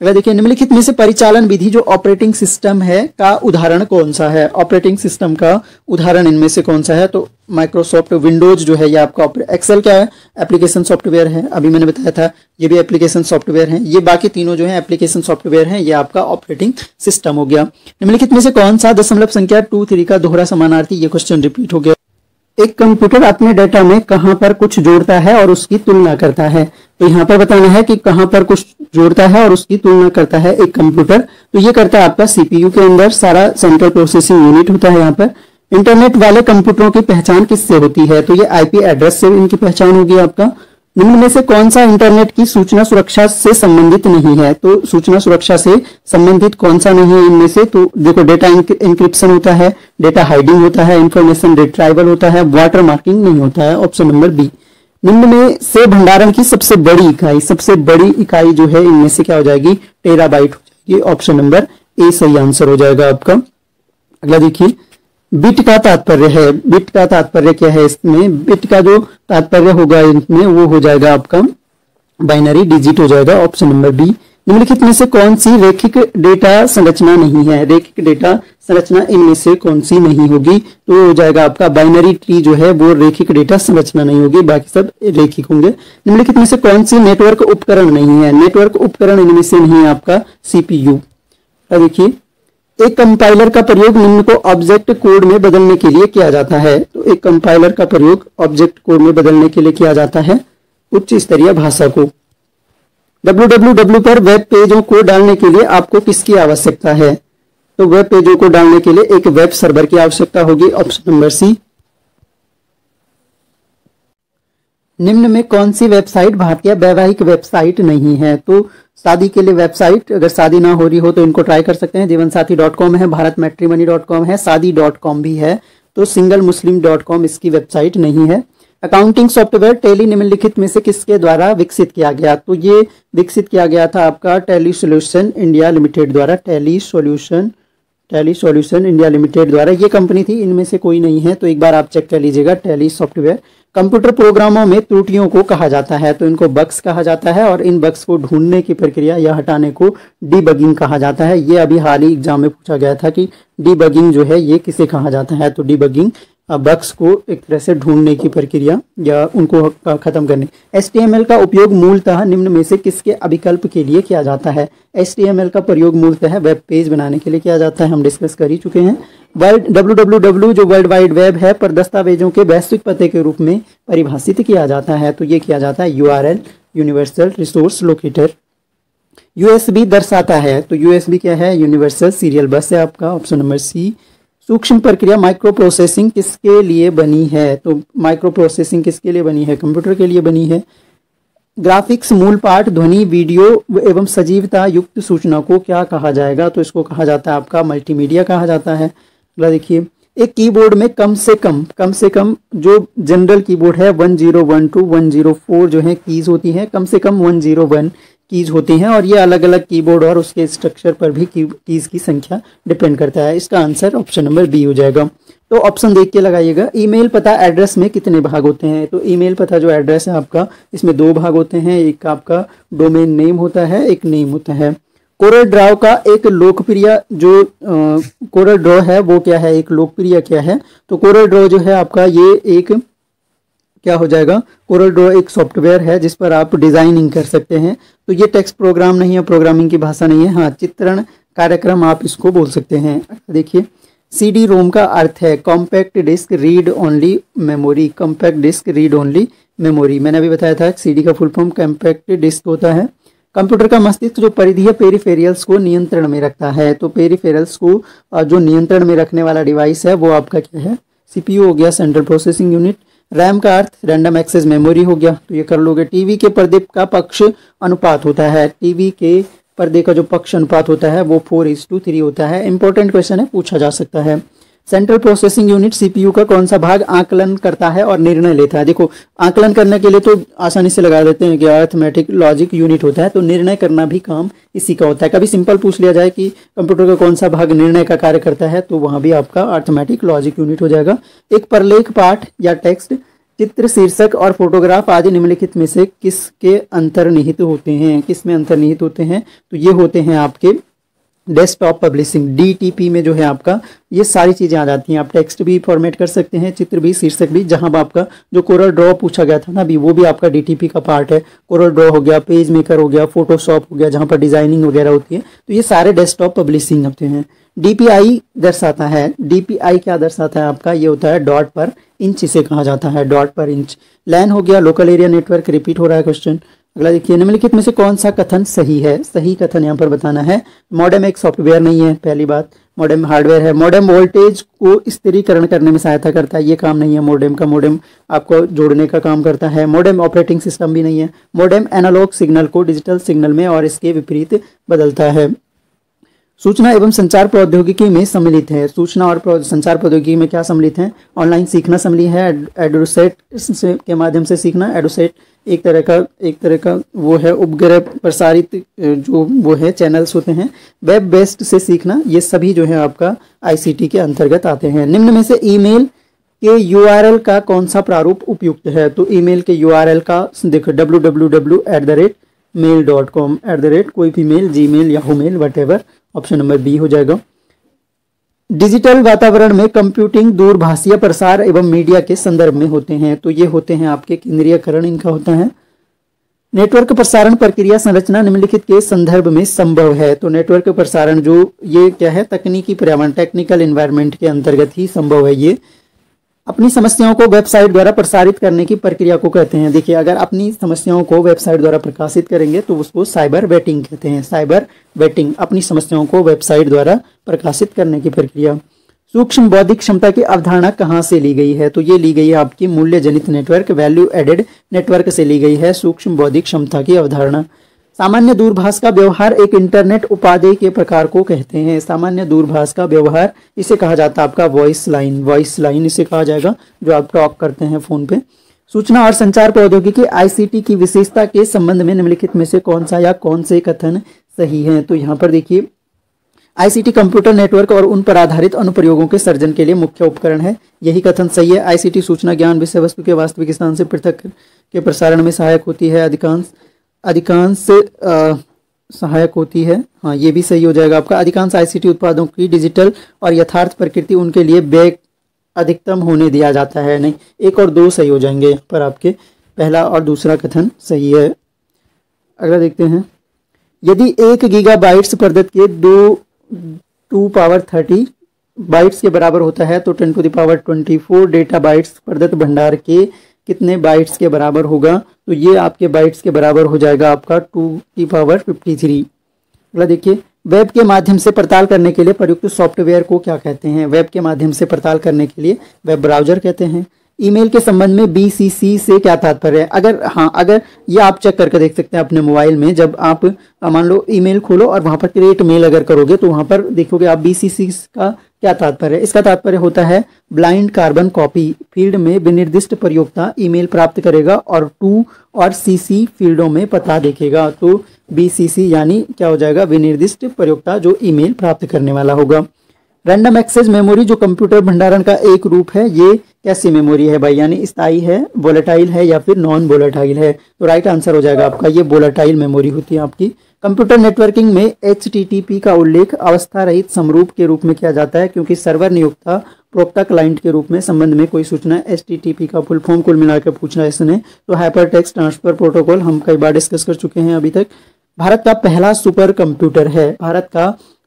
अगर देखिए निम्नलिखित में से परिचालन विधि जो ऑपरेटिंग सिस्टम है का उदाहरण कौन सा है ऑपरेटिंग सिस्टम का उदाहरण इनमें से कौन सा है तो माइक्रोसॉफ्ट विंडोज जो है ये आपका एक्सेल क्या है एप्लीकेशन सॉफ्टवेयर है अभी मैंने बताया था ये भी एप्लीकेशन सॉफ्टवेयर है ये बाकी तीनों जो है एप्लीकेशन सॉफ्टवेयर है ये आपका ऑपरेटिंग सिस्टम हो गया निम्नलिखित में से कौन सा दशमलव संख्या टू थ्री का दोहरा समानार्थी ये क्वेश्चन रिपीट हो गया एक कंप्यूटर अपने डेटा में कहां पर कुछ जोड़ता है और उसकी तुलना करता है तो यहाँ पर बताना है कि कहाँ पर कुछ जोड़ता है और उसकी तुलना करता है एक कंप्यूटर तो ये करता है आपका सीपीयू के अंदर सारा सेंट्रल प्रोसेसिंग यूनिट होता है यहाँ पर इंटरनेट वाले कंप्यूटरों की पहचान किससे होती है तो ये आईपी एड्रेस से इनकी पहचान होगी आपका निम्न में से कौन सा इंटरनेट की सूचना सुरक्षा से संबंधित नहीं है तो सूचना सुरक्षा से संबंधित कौन सा नहीं है इनमें से तो देखो डेटा इंक्रिप्शन होता है डेटा हाइडिंग होता है इंफॉर्मेशन रिट्राइवल होता है वाटर मार्किंग नहीं होता है ऑप्शन नंबर बी निम्न में से भंडारण की सबसे बड़ी इकाई सबसे बड़ी इकाई जो है इनमें से क्या हो जाएगी टेराबाइट हो जाएगी ऑप्शन नंबर ए सही आंसर हो जाएगा आपका अगला देखिए बिट का तात्पर्य है बिट का तात्पर्य क्या है इसमें बिट का जो तात्पर्य होगा इसमें वो हो जाएगा आपका बाइनरी डिजिट हो जाएगा ऑप्शन नंबर बी निम्नलिखित में से कौन सी रेखिक डेटा संरचना नहीं है रेखिक डेटा संरचना इनमें से कौन सी नहीं होगी तो हो जाएगा आपका बाइनरी ट्री जो है वो रेखिक डेटा संरचना नहीं होगी बाकी सब रेखिक होंगे निम्नलिखित में से कौन सी नेटवर्क उपकरण नहीं है नेटवर्क उपकरण इनमें से नहीं है आपका सीपीयू देखिए एक कंपाइलर का प्रयोग निम्न को ऑब्जेक्ट कोड में बदलने के लिए किया जाता है तो एक कंपाइलर का प्रयोग ऑब्जेक्ट कोड में बदलने के लिए किया जाता है उच्च स्तरीय भाषा को डब्ल्यू पर वेब पेजों को डालने के लिए आपको किसकी आवश्यकता है तो वेब पेजों को डालने के लिए एक वेब सर्वर की आवश्यकता होगी ऑप्शन नंबर सी निम्न में कौन सी वेबसाइट भारतीय वैवाहिक वेबसाइट नहीं है तो शादी के लिए वेबसाइट अगर शादी ना हो रही हो तो इनको ट्राई कर सकते हैं जीवन साथी डॉट कॉम है भारत मैट्रीमनी डॉट कॉम है शादी डॉट कॉम भी है तो सिंगल मुस्लिम डॉट कॉम इसकी वेबसाइट नहीं है अकाउंटिंग सॉफ्टवेयर टेली निम्नलिखित में से किसके द्वारा विकसित किया गया तो ये विकसित किया गया था आपका टेली सोल्यूशन इंडिया लिमिटेड द्वारा Tally solution Tally solution India limited द्वारा ये कंपनी थी इनमें से कोई नहीं है तो एक बार आप चेक कर लीजिएगा टेली सॉफ्टवेयर कंप्यूटर प्रोग्रामों में त्रुटियों को कहा जाता है तो इनको बक्स कहा जाता है और इन बक्स को ढूंढने की प्रक्रिया या हटाने को डीबगिंग कहा जाता है ये अभी हाल ही एग्जाम में पूछा गया था कि डीबगिंग जो है ये किसे कहा जाता है तो डीबगिंग बक्स को एक तरह से ढूंढने की प्रक्रिया या उनको ख़त्म करने एस का उपयोग मूलतः निम्न में से किसके अभिकल्प के लिए किया जाता है एस का प्रयोग मूलतः वेब पेज बनाने के लिए किया जाता है हम डिस्कस कर ही चुके हैं वर्ल्ड डब्ल्यू जो वर्ल्ड वाइड वेब है पर दस्तावेजों के वैश्विक पते के रूप में परिभाषित किया जाता है तो ये किया जाता है U universal resource locator USB दर्शाता है तो यूएसबी क्या है यूनिवर्सल सीरियल बस है आपका ऑप्शन नंबर सी सूक्ष्म प्रक्रिया माइक्रो प्रोसेसिंग किसके लिए बनी है तो माइक्रो प्रोसेसिंग किसके लिए बनी है कंप्यूटर के लिए बनी है ग्राफिक्स मूल पाठ ध्वनि वीडियो एवं सजीवता युक्त सूचना को क्या कहा जाएगा तो इसको कहा जाता है आपका मल्टीमीडिया कहा जाता है अगला देखिए एक कीबोर्ड में कम से कम कम से कम जो जनरल कीबोर्ड है one zero one two one zero four जो है कीज़ होती हैं कम से कम वन जीरो वन कीज़ होती हैं और ये अलग अलग कीबोर्ड और उसके स्ट्रक्चर पर भी कीज़ की संख्या डिपेंड करता है इसका आंसर ऑप्शन नंबर बी हो जाएगा तो ऑप्शन देख के लगाइएगा ईमेल पता एड्रेस में कितने भाग होते हैं तो ईमेल पता जो एड्रेस है आपका इसमें दो भाग होते हैं एक आपका डोमेन नेम होता है एक नेम होता है कोरल ड्राव का एक लोकप्रिय जो कोरल ड्रॉ है वो क्या है एक लोकप्रिय क्या है तो कोरल ड्रॉ जो है आपका ये एक क्या हो जाएगा कोरल ड्रॉ एक सॉफ्टवेयर है जिस पर आप डिज़ाइनिंग कर सकते हैं तो ये टेक्स्ट प्रोग्राम नहीं है प्रोग्रामिंग की भाषा नहीं है हाँ चित्रण कार्यक्रम आप इसको बोल सकते हैं अच्छा, देखिए सी डी रोम का अर्थ है compact disc read only memory compact disc read only memory मैंने अभी बताया था सी डी का फुल फॉर्म कॉम्पैक्ट डिस्क होता है कंप्यूटर का मस्तिष्क जो परिधि है पेरीफेरियल्स को नियंत्रण में रखता है तो पेरीफेरियल्स को जो नियंत्रण में रखने वाला डिवाइस है वो आपका क्या है सीपीयू हो गया सेंट्रल प्रोसेसिंग यूनिट रैम का अर्थ रैंडम एक्सेस मेमोरी हो गया तो ये कर लोगे टीवी के पर्दे का पक्ष अनुपात होता है टीवी के पर्दे का जो पक्ष अनुपात होता है वो फोर इज टू थ्री होता है इंपॉर्टेंट क्वेश्चन है पूछा जा सकता है सेंट्रल प्रोसेसिंग यूनिट सीपीयू का कौन सा भाग आकलन करता है और निर्णय लेता है देखो आकलन करने के लिए तो आसानी से लगा देते हैं कि अर्थमेटिक लॉजिक यूनिट होता है तो निर्णय करना भी काम इसी का होता है कभी सिंपल पूछ लिया जाए कि कंप्यूटर का कौन सा भाग निर्णय का कार्य करता है तो वहाँ भी आपका अर्थमेटिक लॉजिक यूनिट हो जाएगा एक परलेख पाठ या टेक्स्ट चित्र शीर्षक और फोटोग्राफ आदि निम्नलिखित में से किसके अंतर्निहित होते हैं किस में अंतर्निहित होते हैं तो ये होते हैं आपके डेस्कटॉप पब्लिशिंग डीटीपी में जो है आपका ये सारी चीज़ें आ जाती हैं आप टेक्स्ट भी फॉर्मेट कर सकते हैं चित्र भी शीर्षक भी जहां पर आपका जो कोरल ड्रॉ पूछा गया था ना अभी वो भी आपका डीटीपी का पार्ट है कोरल ड्रॉ हो गया पेज मेकर हो गया फोटोशॉप हो गया जहां पर डिजाइनिंग वगैरह होती है तो ये सारे डेस्कटॉप पब्लिशिंग होते हैं डीपीआई दर्शाता है डी क्या दर्शाता है आपका ये होता है डॉट पर इंच इसे कहा जाता है डॉट पर इंच लैन हो गया लोकल एरिया नेटवर्क रिपीट हो रहा है क्वेश्चन अगला देखिए निम्नलिखित में से कौन सा कथन सही है सही कथन यहाँ पर बताना है मॉडम एक सॉफ्टवेयर नहीं है पहली बात मॉडम हार्डवेयर है मॉडम वोल्टेज को स्थिरीकरण करने में सहायता करता है ये काम नहीं है मॉडम का मॉडम आपको जोड़ने का काम करता है मॉडम ऑपरेटिंग सिस्टम भी नहीं है मॉडम एनालॉग सिग्नल को डिजिटल सिग्नल में और इसके विपरीत बदलता है सूचना एवं संचार प्रौद्योगिकी में सम्मिलित है सूचना और संचार प्रौद्योगिकी में क्या सम्मिलित है ऑनलाइन सीखना सम्मिलित है एडोसेट के माध्यम से सीखना एडोसेट एक तरह का एक तरह का वो है उपग्रह प्रसारित जो वो है चैनल्स होते हैं वेब बेस्ड से सीखना ये सभी जो है आपका आईसीटी के अंतर्गत आते हैं निम्न में से ईमेल के यूआरएल का कौन सा प्रारूप उपयुक्त है तो ईमेल के यूआरएल का देखो W W W at the rate mail dot com at the rate कोई भी mail Gmail Yahoo mail what option number B हो जाएगा डिजिटल वातावरण में कंप्यूटिंग दूरभाषीय प्रसार एवं मीडिया के संदर्भ में होते हैं तो ये होते हैं आपके केंद्रीयकरण इनका होता है नेटवर्क प्रसारण प्रक्रिया संरचना निम्नलिखित के संदर्भ में संभव है तो नेटवर्क प्रसारण जो ये क्या है तकनीकी पर्यावरण टेक्निकल इन्वायरमेंट के अंतर्गत ही संभव है ये अपनी समस्याओं को वेबसाइट द्वारा प्रसारित करने की प्रक्रिया को कहते हैं देखिए अगर अपनी समस्याओं को वेबसाइट द्वारा प्रकाशित करेंगे तो उसको साइबर वेटिंग कहते हैं साइबर वेटिंग अपनी समस्याओं को वेबसाइट द्वारा प्रकाशित करने की प्रक्रिया सूक्ष्म बौद्धिक क्षमता की अवधारणा कहाँ से ली गई है तो ये ली गई है आपकी मूल्य जनित नेटवर्क वैल्यू एडेड नेटवर्क से ली गई है सूक्ष्म बौद्धिक क्षमता की अवधारणा सामान्य दूरभाष का व्यवहार एक इंटरनेट उपाधेय के प्रकार को कहते हैं सामान्य दूरभाष का व्यवहार इसे कहा जाता है आपका वॉइस लाइन वॉइस लाइन इसे कहा जाएगा जो आप टॉक करते हैं फोन पे सूचना और संचार प्रौद्योगिकी आईसीटी की विशेषता के संबंध में निम्नलिखित में से कौन सा या कौन से कथन सही है तो यहाँ पर देखिए आईसीटी कंप्यूटर नेटवर्क और उन पर आधारित अनुप्रयोगों के सर्जन के लिए मुख्य उपकरण है यही कथन सही है आईसीटी सूचना ज्ञान विषय वस्तु के वास्तविक स्थान से पृथक के प्रसारण में सहायक होती है अधिकांश अधिकांश सहायक होती है हाँ ये भी सही हो जाएगा आपका अधिकांश आईसीटी उत्पादों की डिजिटल और यथार्थ प्रकृति उनके लिए बैग अधिकतम होने दिया जाता है नहीं एक और दो सही हो जाएंगे पर आपके पहला और दूसरा कथन सही है अगला देखते हैं यदि एक गीगा बाइट्स प्रदत्त के दो टू पावर थर्टी बाइट्स के बराबर होता है तो ten to the power twenty four data bytes प्रदत्त भंडार के कितने बाइट्स के बराबर होगा तो ये आपके बाइट्स के बराबर हो जाएगा आपका टू की पावर फिफ्टी थ्री अगला देखिए वेब के माध्यम से पड़ताल करने के लिए प्रयुक्त सॉफ्टवेयर को क्या कहते हैं वेब के माध्यम से पड़ताल करने के लिए वेब ब्राउजर कहते हैं ईमेल के संबंध में बी सी सी से क्या तात्पर्य है अगर हाँ अगर ये आप चेक करके देख सकते हैं अपने मोबाइल में जब आप मान लो ईमेल खोलो और वहां पर क्रिएट मेल अगर करोगे तो वहां पर देखोगे आप बी सी सी का क्या तात्पर्य है इसका तात्पर्य होता है ब्लाइंड कार्बन कॉपी फील्ड में विनिर्दिष्ट प्रयोगता ईमेल प्राप्त करेगा और टू और सी सी फील्डों में पता देखेगा तो बी सी सी यानी क्या हो जाएगा विनिर्दिष्ट प्रयोगता जो ईमेल प्राप्त करने वाला होगा रैंडम एक्सेस मेमोरी जो कंप्यूटर भंडारण का एक रूप है ये कैसी मेमोरी है भाई यानी स्थाई है वोलेटाइल है या फिर नॉन वोलेटाइल है तो राइट आंसर हो जाएगा आपका ये वोलेटाइल मेमोरी होती है आपकी कंप्यूटर नेटवर्किंग में एच का उल्लेख अवस्था रहित समरूप के रूप में किया जाता है क्योंकि सर्वर नियोक्ता प्रोक्ता क्लाइंट के रूप में संबंध में कोई सूचना एच का फुल फॉर्म कुल मिलाकर पूछना है इसने तो हाइपर टेक्स्ट ट्रांसफर प्रोटोकॉल हम कई बार डिस्कस कर चुके हैं अभी तक भारत का पहला सुपर कंप्यूटर है भारत का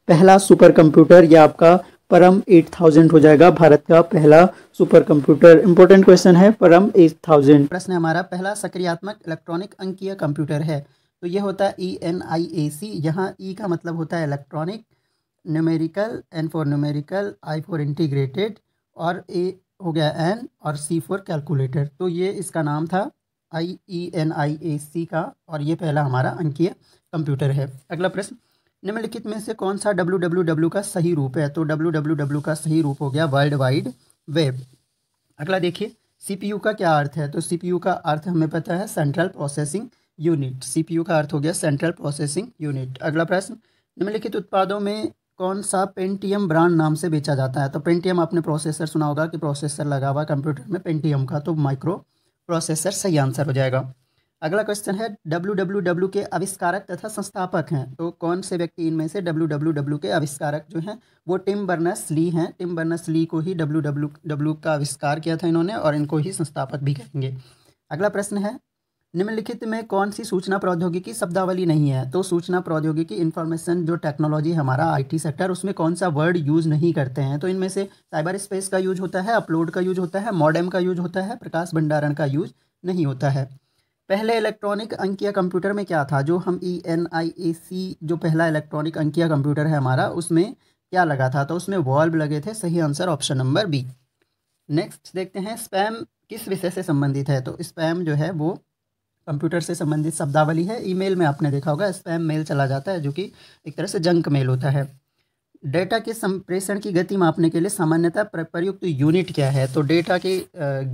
पहला सुपर कंप्यूटर या आपका परम 8000 हो जाएगा भारत का पहला सुपर कंप्यूटर इंपॉर्टेंट क्वेश्चन है परम 8000 प्रश्न हमारा पहला सक्रियात्मक इलेक्ट्रॉनिक अंकीय कंप्यूटर है तो ये होता है ई एन आई ए सी यहाँ ई e का मतलब होता है electronic numerical N for numerical I for integrated और ए हो गया एन और सी फॉर कैलकुलेटर तो ये इसका नाम था आई ई एन आई ए सी का और ये पहला हमारा अंकीय कंप्यूटर है अगला प्रश्न निम्नलिखित में से कौन सा डब्ल्यू डब्ल्यू डब्ल्यू का सही रूप है तो डब्ल्यू डब्ल्यू डब्ल्यू का सही रूप हो गया वर्ल्ड वाइड वेब अगला देखिए यू का क्या अर्थ है तो यू का अर्थ हमें पता है सेंट्रल प्रोसेसिंग यूनिट सीपीयू का अर्थ हो गया सेंट्रल प्रोसेसिंग यूनिट अगला प्रश्न निम्नलिखित उत्पादों में कौन सा पेंटियम ब्रांड नाम से बेचा जाता है तो पेंटियम आपने प्रोसेसर सुना होगा कि प्रोसेसर लगा हुआ कंप्यूटर में पेंटियम का तो माइक्रो प्रोसेसर सही आंसर हो जाएगा अगला क्वेश्चन है डब्ल्यू के आविष्कारक तथा संस्थापक हैं तो कौन से व्यक्ति इनमें से डब्ल्यू के आविष्कारक जो हैं वो टिम बर्नस ली हैं टिम बर्नस ली को ही डब्ल्यू का आविष्कार किया था इन्होंने और इनको ही संस्थापक भी कहेंगे अगला प्रश्न है निम्नलिखित में कौन सी सूचना प्रौद्योगिकी शब्दावली नहीं है तो सूचना प्रौद्योगिकी इन्फॉर्मेशन जो टेक्नोलॉजी हमारा आईटी सेक्टर उसमें कौन सा वर्ड यूज़ नहीं करते हैं तो इनमें से साइबर स्पेस का यूज होता है अपलोड का यूज होता है मॉडेम का यूज होता है प्रकाश भंडारण का यूज नहीं होता है पहले इलेक्ट्रॉनिक अंकिया कंप्यूटर में क्या था जो हम ई एन आई ए सी जो पहला इलेक्ट्रॉनिक अंकिया कंप्यूटर है हमारा उसमें क्या लगा था तो उसमें वॉल्व लगे थे सही answer option number B next देखते हैं स्पैम किस विषय से संबंधित है तो स्पैम जो है वो कंप्यूटर से संबंधित शब्दावली है ईमेल में आपने देखा होगा स्पैम मेल चला जाता है जो कि एक तरह से जंक मेल होता है डेटा के संप्रेषण की गति मापने के लिए सामान्यतः प्रयुक्त यूनिट क्या है तो डेटा की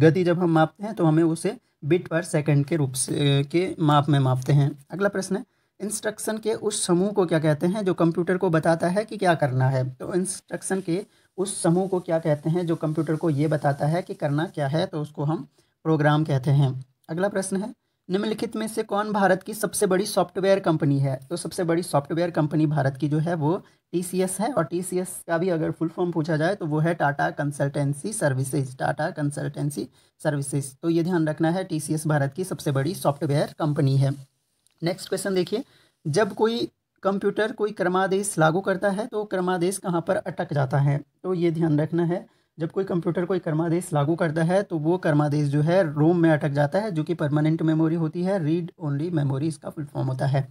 गति जब हम मापते हैं तो हमें उसे बिट पर सेकंड के रूप से के माप में मापते हैं अगला प्रश्न है इंस्ट्रक्शन के उस समूह को क्या कहते हैं जो कंप्यूटर को बताता है कि क्या करना है तो इंस्ट्रक्शन के उस समूह को क्या कहते हैं जो कंप्यूटर को ये बताता है कि करना क्या है तो उसको हम प्रोग्राम कहते हैं अगला प्रश्न है निम्नलिखित में से कौन भारत की सबसे बड़ी सॉफ्टवेयर कंपनी है तो सबसे बड़ी सॉफ्टवेयर कंपनी भारत की जो है वो टी है और टी का भी अगर फुल फॉर्म पूछा जाए तो वो है Tata consultancy services Tata consultancy services तो ये ध्यान रखना है टी भारत की सबसे बड़ी सॉफ्टवेयर कंपनी है नेक्स्ट क्वेश्चन देखिए जब कोई कंप्यूटर कोई क्रमादेश लागू करता है तो क्रमादेश कहाँ पर अटक जाता है तो ये ध्यान रखना है जब कोई कंप्यूटर कोई कर्मादेश लागू करता है तो वो कर्मादेश जो है रोम में अटक जाता है जो कि परमानेंट मेमोरी होती है रीड ओनली मेमोरी इसका फुल फॉर्म होता है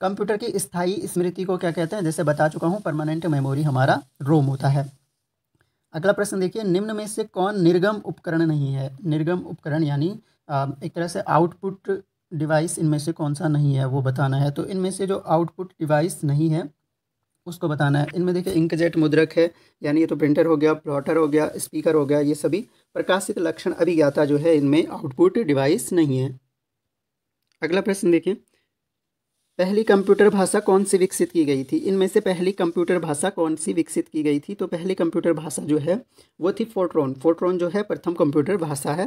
कंप्यूटर की स्थायी स्मृति को क्या कहते हैं जैसे बता चुका हूँ परमानेंट मेमोरी हमारा रोम होता है अगला प्रश्न देखिए निम्न में से कौन निर्गम उपकरण नहीं है निर्गम उपकरण यानी एक तरह से आउटपुट डिवाइस इनमें से कौन सा नहीं है वो बताना है तो इनमें से जो आउटपुट डिवाइस नहीं है उसको बताना है इनमें देखिए इंकजेट मुद्रक है यानी ये तो प्रिंटर हो गया प्लॉटर हो गया स्पीकर हो गया ये सभी प्रकाशित लक्षण अभिज्ञाता जो है इनमें आउटपुट डिवाइस नहीं है अगला प्रश्न देखिए पहली कंप्यूटर भाषा कौन सी विकसित की गई थी इनमें से पहली कंप्यूटर भाषा कौन सी विकसित की गई थी तो पहली कंप्यूटर भाषा जो है वो थी फोट्रॉन फोट्रॉन जो है प्रथम कंप्यूटर भाषा है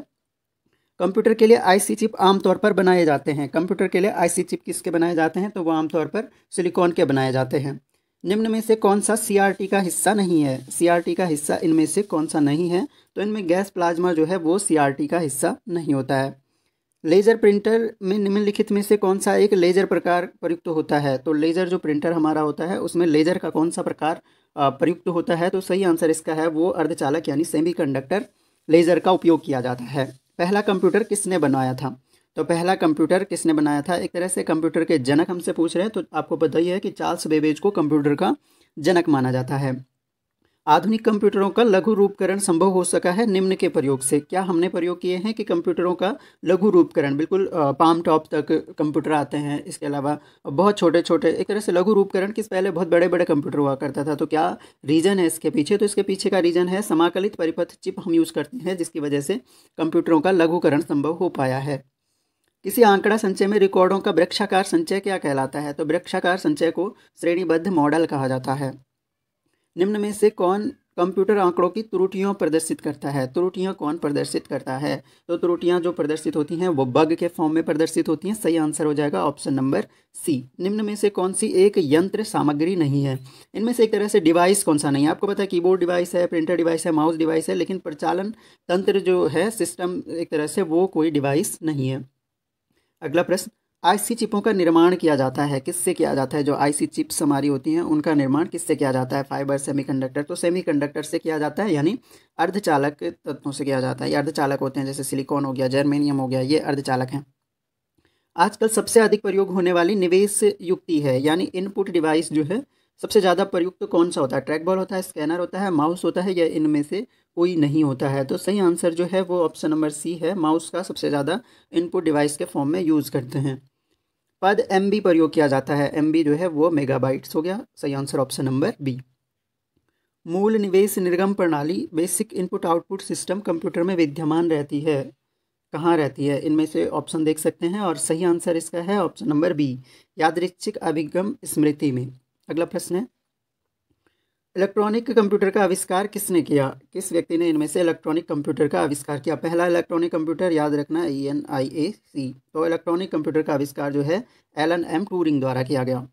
कंप्यूटर के लिए आईसी चिप आमतौर पर बनाए जाते हैं कंप्यूटर के लिए आईसी चिप किसके बनाए जाते हैं तो वो आमतौर पर सिलिकॉन के बनाए जाते हैं निम्न में से कौन सा सीआरटी का हिस्सा नहीं है सीआरटी का हिस्सा इनमें से कौन सा नहीं है तो इनमें गैस प्लाज्मा जो है वो सीआरटी का हिस्सा नहीं होता है लेज़र प्रिंटर में निम्नलिखित में से कौन सा एक लेज़र प्रकार प्रयुक्त होता है तो लेज़र जो प्रिंटर हमारा होता है उसमें लेज़र का कौन सा प्रकार प्रयुक्त होता है तो सही आंसर इसका है वो अर्धचालक यानी सेमीकंडक्टर लेज़र का उपयोग किया जाता है पहला कंप्यूटर किसने बनाया था तो पहला कंप्यूटर किसने बनाया था एक तरह से कंप्यूटर के जनक हमसे पूछ रहे हैं तो आपको पता ही है कि चार्ल्स बेबेज को कंप्यूटर का जनक माना जाता है आधुनिक कंप्यूटरों का लघु रूपकरण संभव हो सका है निम्न के प्रयोग से क्या हमने प्रयोग किए हैं कि कंप्यूटरों का लघु रूपकरण बिल्कुल पाम टॉप तक कंप्यूटर आते हैं इसके अलावा बहुत छोटे छोटे एक तरह से लघु रूपकरण किस पहले बहुत बड़े बड़े कंप्यूटर हुआ करता था तो क्या रीजन है इसके पीछे तो इसके पीछे का रीजन है समाकलित परिपथ चिप हम यूज़ करते हैं जिसकी वजह से कंप्यूटरों का लघुकरण संभव हो पाया है किसी आंकड़ा संचय में रिकॉर्डों का वृक्षाकार संचय क्या कहलाता है तो वृक्षाकार संचय को श्रेणीबद्ध मॉडल कहा जाता है निम्न में से कौन कंप्यूटर आंकड़ों की त्रुटियों प्रदर्शित करता है त्रुटियां कौन प्रदर्शित करता है तो त्रुटियां जो प्रदर्शित होती हैं वो बग के फॉर्म में प्रदर्शित होती हैं सही आंसर हो जाएगा ऑप्शन नंबर सी निम्न में से कौन सी एक यंत्र सामग्री नहीं है इनमें से एक तरह से डिवाइस कौन सा नहीं है आपको पता है कीबोर्ड डिवाइस है प्रिंटर डिवाइस है माउस डिवाइस है लेकिन प्रचालन तंत्र जो है सिस्टम एक तरह से वो कोई डिवाइस नहीं है अगला प्रश्न आईसी चिपों का निर्माण किया जाता है किससे किया जाता है जो आईसी चिप्स हमारी होती हैं उनका निर्माण किससे किया जाता है फाइबर सेमीकंडक्टर तो सेमीकंडक्टर से किया जाता है यानी अर्धचालक तत्वों से किया जाता है ये अर्धचालक होते हैं जैसे सिलिकॉन हो गया जर्मेनियम हो गया ये अर्धचालक हैं आजकल सबसे अधिक प्रयोग होने वाली निवेश युक्ति है यानी इनपुट डिवाइस जो है सबसे ज़्यादा प्रयुक्त तो कौन सा होता है ट्रैक बॉल होता है स्कैनर होता है माउस होता है या इनमें से कोई नहीं होता है तो सही आंसर जो है वो ऑप्शन नंबर सी है माउस का सबसे ज़्यादा इनपुट डिवाइस के फॉर्म में यूज़ करते हैं पद एम बी प्रयोग किया जाता है एम बी जो है वो मेगाबाइट्स हो गया सही आंसर ऑप्शन नंबर बी मूल निवेश निर्गम प्रणाली basic input output system computer में विद्यमान रहती है कहाँ रहती है इनमें से ऑप्शन देख सकते हैं और सही आंसर इसका है ऑप्शन नंबर बी यादृच्छिक अभिगम स्मृति में अगला प्रश्न है इलेक्ट्रॉनिक कंप्यूटर का आविष्कार किसने किया किस व्यक्ति ने इनमें से इलेक्ट्रॉनिक कंप्यूटर का आविष्कार किया पहला इलेक्ट्रॉनिक कंप्यूटर याद रखना ई एन आई ए सी तो इलेक्ट्रॉनिक कंप्यूटर का आविष्कार जो है एलन एम टूरिंग द्वारा किया गया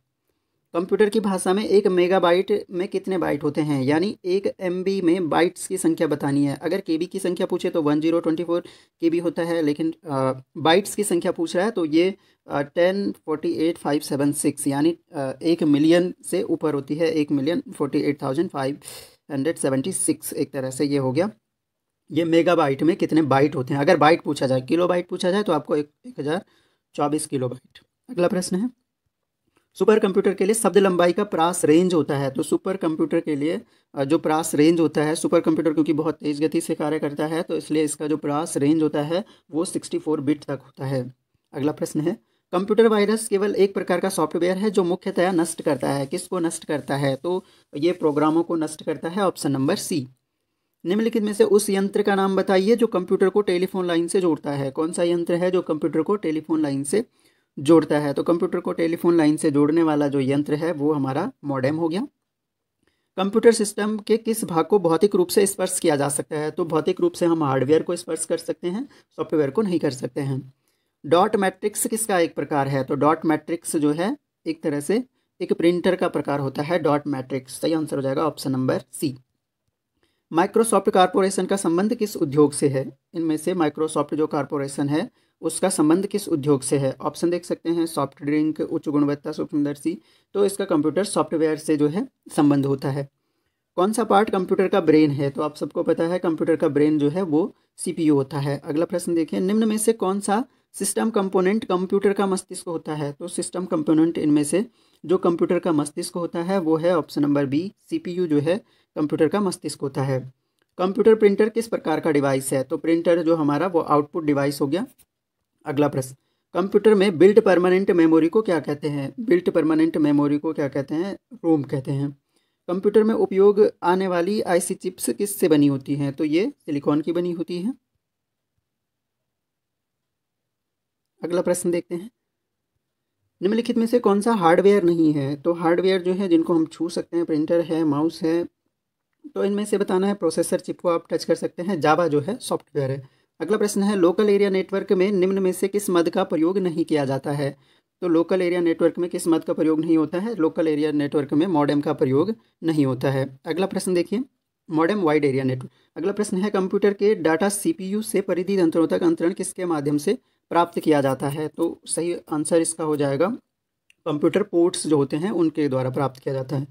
कंप्यूटर की भाषा में एक मेगाबाइट में कितने बाइट होते हैं यानी एक एम में बाइट्स की संख्या बतानी है अगर के की संख्या पूछे तो one zero twenty four K B होता है लेकिन बाइट्स की संख्या पूछ रहा है तो ये ten forty eight five seven six यानी एक मिलियन से ऊपर होती है एक million forty eight thousand five hundred seventy six एक तरह से ये हो गया ये मेगाबाइट में कितने बाइट होते हैं अगर बाइट पूछा जाए किलो बाइट पूछा जाए तो आपको एक, एक हज़ार चौबीस किलो बाइट अगला प्रश्न है सुपर कंप्यूटर के लिए शब्द लंबाई का प्रास रेंज होता है तो सुपर कंप्यूटर के लिए जो प्रास रेंज होता है सुपर कंप्यूटर क्योंकि बहुत तेज़ गति से कार्य करता है तो इसलिए इसका जो प्रास रेंज होता है वो सिक्सटी फोर बिट तक होता है अगला प्रश्न है कंप्यूटर वायरस केवल एक प्रकार का सॉफ्टवेयर है जो मुख्यतया नष्ट करता है किसको नष्ट करता है तो ये प्रोग्रामों को नष्ट करता है ऑप्शन नंबर सी निम्नलिखित में से उस यंत्र का नाम बताइए जो कंप्यूटर को टेलीफोन लाइन से जोड़ता है कौन सा यंत्र है जो कंप्यूटर को टेलीफोन लाइन से जोड़ता है तो कंप्यूटर को टेलीफोन लाइन से जोड़ने वाला जो यंत्र है वो हमारा मॉडेम हो गया कंप्यूटर सिस्टम के किस भाग को भौतिक रूप से स्पर्श किया जा सकता है तो भौतिक रूप से हम हार्डवेयर को स्पर्श कर सकते हैं सॉफ्टवेयर को नहीं कर सकते हैं डॉट मैट्रिक्स किसका एक प्रकार है तो डॉट मैट्रिक्स जो है एक तरह से एक प्रिंटर का प्रकार होता है डॉट मैट्रिक्स सही आंसर हो जाएगा option number C Microsoft corporation का संबंध किस उद्योग से है इनमें से माइक्रोसॉफ्ट जो कारपोरेशन है उसका संबंध किस उद्योग से है ऑप्शन देख सकते हैं सॉफ्ट ड्रिंक उच्च गुणवत्ता सूक्ष्मदर्शी तो इसका कंप्यूटर सॉफ्टवेयर से जो है संबंध होता है कौन सा पार्ट कंप्यूटर का ब्रेन है तो आप सबको पता है कंप्यूटर का ब्रेन जो है वो सीपीयू होता है अगला प्रश्न देखिए निम्न में से कौन सा सिस्टम कंपोनेंट कंप्यूटर का मस्तिष्क होता है तो सिस्टम कंपोनेंट इनमें से जो कंप्यूटर का मस्तिष्क होता है वो है ऑप्शन नंबर बी सीपीयू जो है कंप्यूटर का मस्तिष्क होता है कंप्यूटर प्रिंटर किस प्रकार का डिवाइस है तो प्रिंटर जो हमारा वो आउटपुट डिवाइस हो गया अगला प्रश्न कंप्यूटर में बिल्ट परमानेंट मेमोरी को क्या कहते हैं बिल्ट परमानेंट मेमोरी को क्या कहते हैं रोम कहते हैं कंप्यूटर में उपयोग आने वाली आईसी चिप्स किस से बनी होती हैं तो ये सिलिकॉन की बनी होती है अगला प्रश्न देखते हैं निम्नलिखित में से कौन सा हार्डवेयर नहीं है तो हार्डवेयर जो है जिनको हम छू सकते हैं प्रिंटर है माउस है तो इनमें से बताना है प्रोसेसर चिप को आप टच कर सकते हैं जावा जो है सॉफ्टवेयर है अगला प्रश्न है लोकल एरिया नेटवर्क में निम्न में से किस मद का प्रयोग नहीं किया जाता है तो लोकल एरिया नेटवर्क में किस मद का प्रयोग नहीं होता है लोकल एरिया नेटवर्क में मॉडेम का प्रयोग नहीं होता है अगला प्रश्न देखिए मॉडेम वाइड एरिया नेटवर्क अगला प्रश्न है कंप्यूटर के डाटा सीपीयू से परिधि अंतरों तक अंतरण किसके माध्यम से प्राप्त किया जाता है तो सही आंसर इसका हो जाएगा कंप्यूटर पोर्ट्स जो होते हैं उनके द्वारा प्राप्त किया जाता है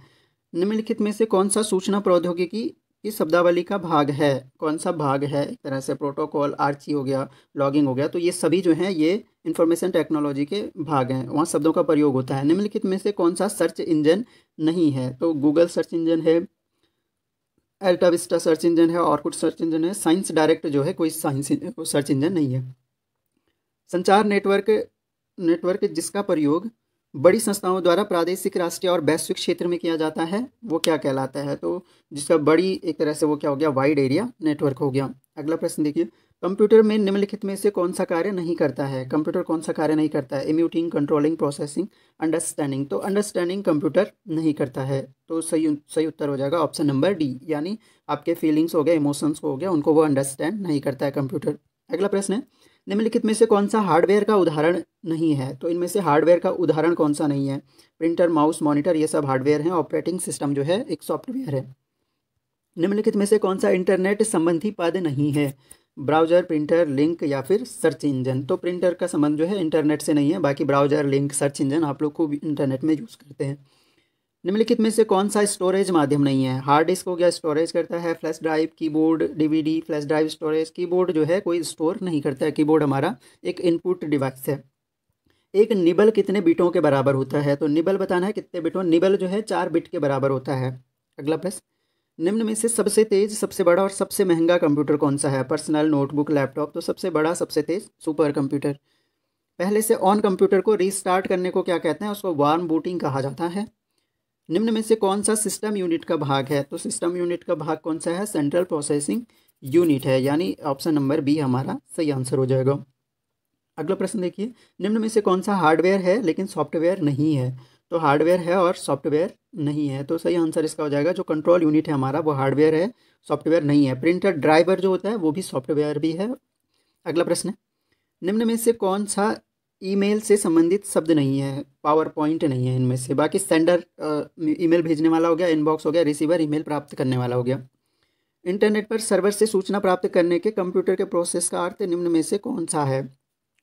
निम्नलिखित में से कौन सा सूचना प्रौद्योगिकी ये शब्दावली का भाग है कौन सा भाग है एक तरह से प्रोटोकॉल आरची हो गया लॉगिंग हो गया तो ये सभी जो हैं ये इन्फॉर्मेशन टेक्नोलॉजी के भाग हैं वहाँ शब्दों का प्रयोग होता है निम्नलिखित में से कौन सा सर्च इंजन नहीं है तो गूगल सर्च इंजन है एल्टाविस्टा सर्च इंजन है और कुछ सर्च इंजन है साइंस डायरेक्ट जो है कोई साइंस सर्च इंजन नहीं है संचार नेटवर्क नेटवर्क जिसका प्रयोग बड़ी संस्थाओं द्वारा प्रादेशिक राष्ट्रीय और वैश्विक क्षेत्र में किया जाता है वो क्या कहलाता है तो जिसका बड़ी एक तरह से वो क्या हो गया वाइड एरिया नेटवर्क हो गया अगला प्रश्न देखिए कंप्यूटर में निम्नलिखित में से कौन सा कार्य नहीं करता है कंप्यूटर कौन सा कार्य नहीं करता है इम्यूटिंग कंट्रोलिंग प्रोसेसिंग अंडरस्टैंडिंग तो अंडरस्टैंडिंग कंप्यूटर नहीं करता है तो सही सही उत्तर हो जाएगा ऑप्शन नंबर डी यानी आपके फीलिंग्स हो गए इमोशंस हो गया उनको वो अंडरस्टैंड नहीं करता है कंप्यूटर अगला प्रश्न है निम्नलिखित में से कौन सा हार्डवेयर का उदाहरण नहीं है तो इनमें से हार्डवेयर का उदाहरण कौन सा नहीं है प्रिंटर माउस मॉनिटर ये सब हार्डवेयर हैं ऑपरेटिंग सिस्टम जो है एक सॉफ्टवेयर है निम्नलिखित में से कौन सा इंटरनेट संबंधी पद नहीं है ब्राउजर प्रिंटर लिंक या फिर सर्च इंजन तो प्रिंटर का संबंध जो है इंटरनेट से नहीं है बाकी ब्राउजर लिंक सर्च इंजन आप लोग खूब इंटरनेट में यूज़ करते हैं निम्नलिखित में से कौन सा स्टोरेज माध्यम नहीं है हार्ड डिस्क हो गया स्टोरेज करता है flash drive keyboard DVD flash drive storage keyboard जो है कोई स्टोर नहीं करता है कीबोर्ड हमारा एक इनपुट डिवाइस है एक निबल कितने बिटों के बराबर होता है तो निबल बताना है कितने बिटों निबल जो है चार बिट के बराबर होता है अगला प्रश्न निम्न में से सबसे तेज सबसे बड़ा और सबसे महंगा कंप्यूटर कौन सा है पर्सनल नोटबुक लैपटॉप तो सबसे बड़ा सबसे तेज सुपर कंप्यूटर पहले से ऑन कंप्यूटर को रीस्टार्ट करने को क्या कहते हैं उसको वार्म बूटिंग कहा जाता है निम्न में से कौन सा सिस्टम यूनिट का भाग है तो सिस्टम यूनिट का भाग कौन सा है सेंट्रल प्रोसेसिंग यूनिट है यानी ऑप्शन नंबर बी हमारा सही आंसर हो जाएगा अगला प्रश्न देखिए निम्न में से कौन सा हार्डवेयर है लेकिन सॉफ्टवेयर नहीं है तो हार्डवेयर है और सॉफ्टवेयर नहीं है तो सही आंसर इसका हो जाएगा जो कंट्रोल यूनिट है हमारा वो हार्डवेयर है सॉफ्टवेयर नहीं है प्रिंटर ड्राइवर जो होता है वो भी सॉफ्टवेयर भी है अगला प्रश्न निम्न में से कौन सा ईमेल से संबंधित शब्द नहीं है पावर पॉइंट नहीं है इनमें से बाकी सेंडर ईमेल भेजने वाला हो गया इनबॉक्स हो गया रिसीवर ईमेल प्राप्त करने वाला हो गया इंटरनेट पर सर्वर से सूचना प्राप्त करने के कंप्यूटर के प्रोसेस का अर्थ निम्न में से कौन सा है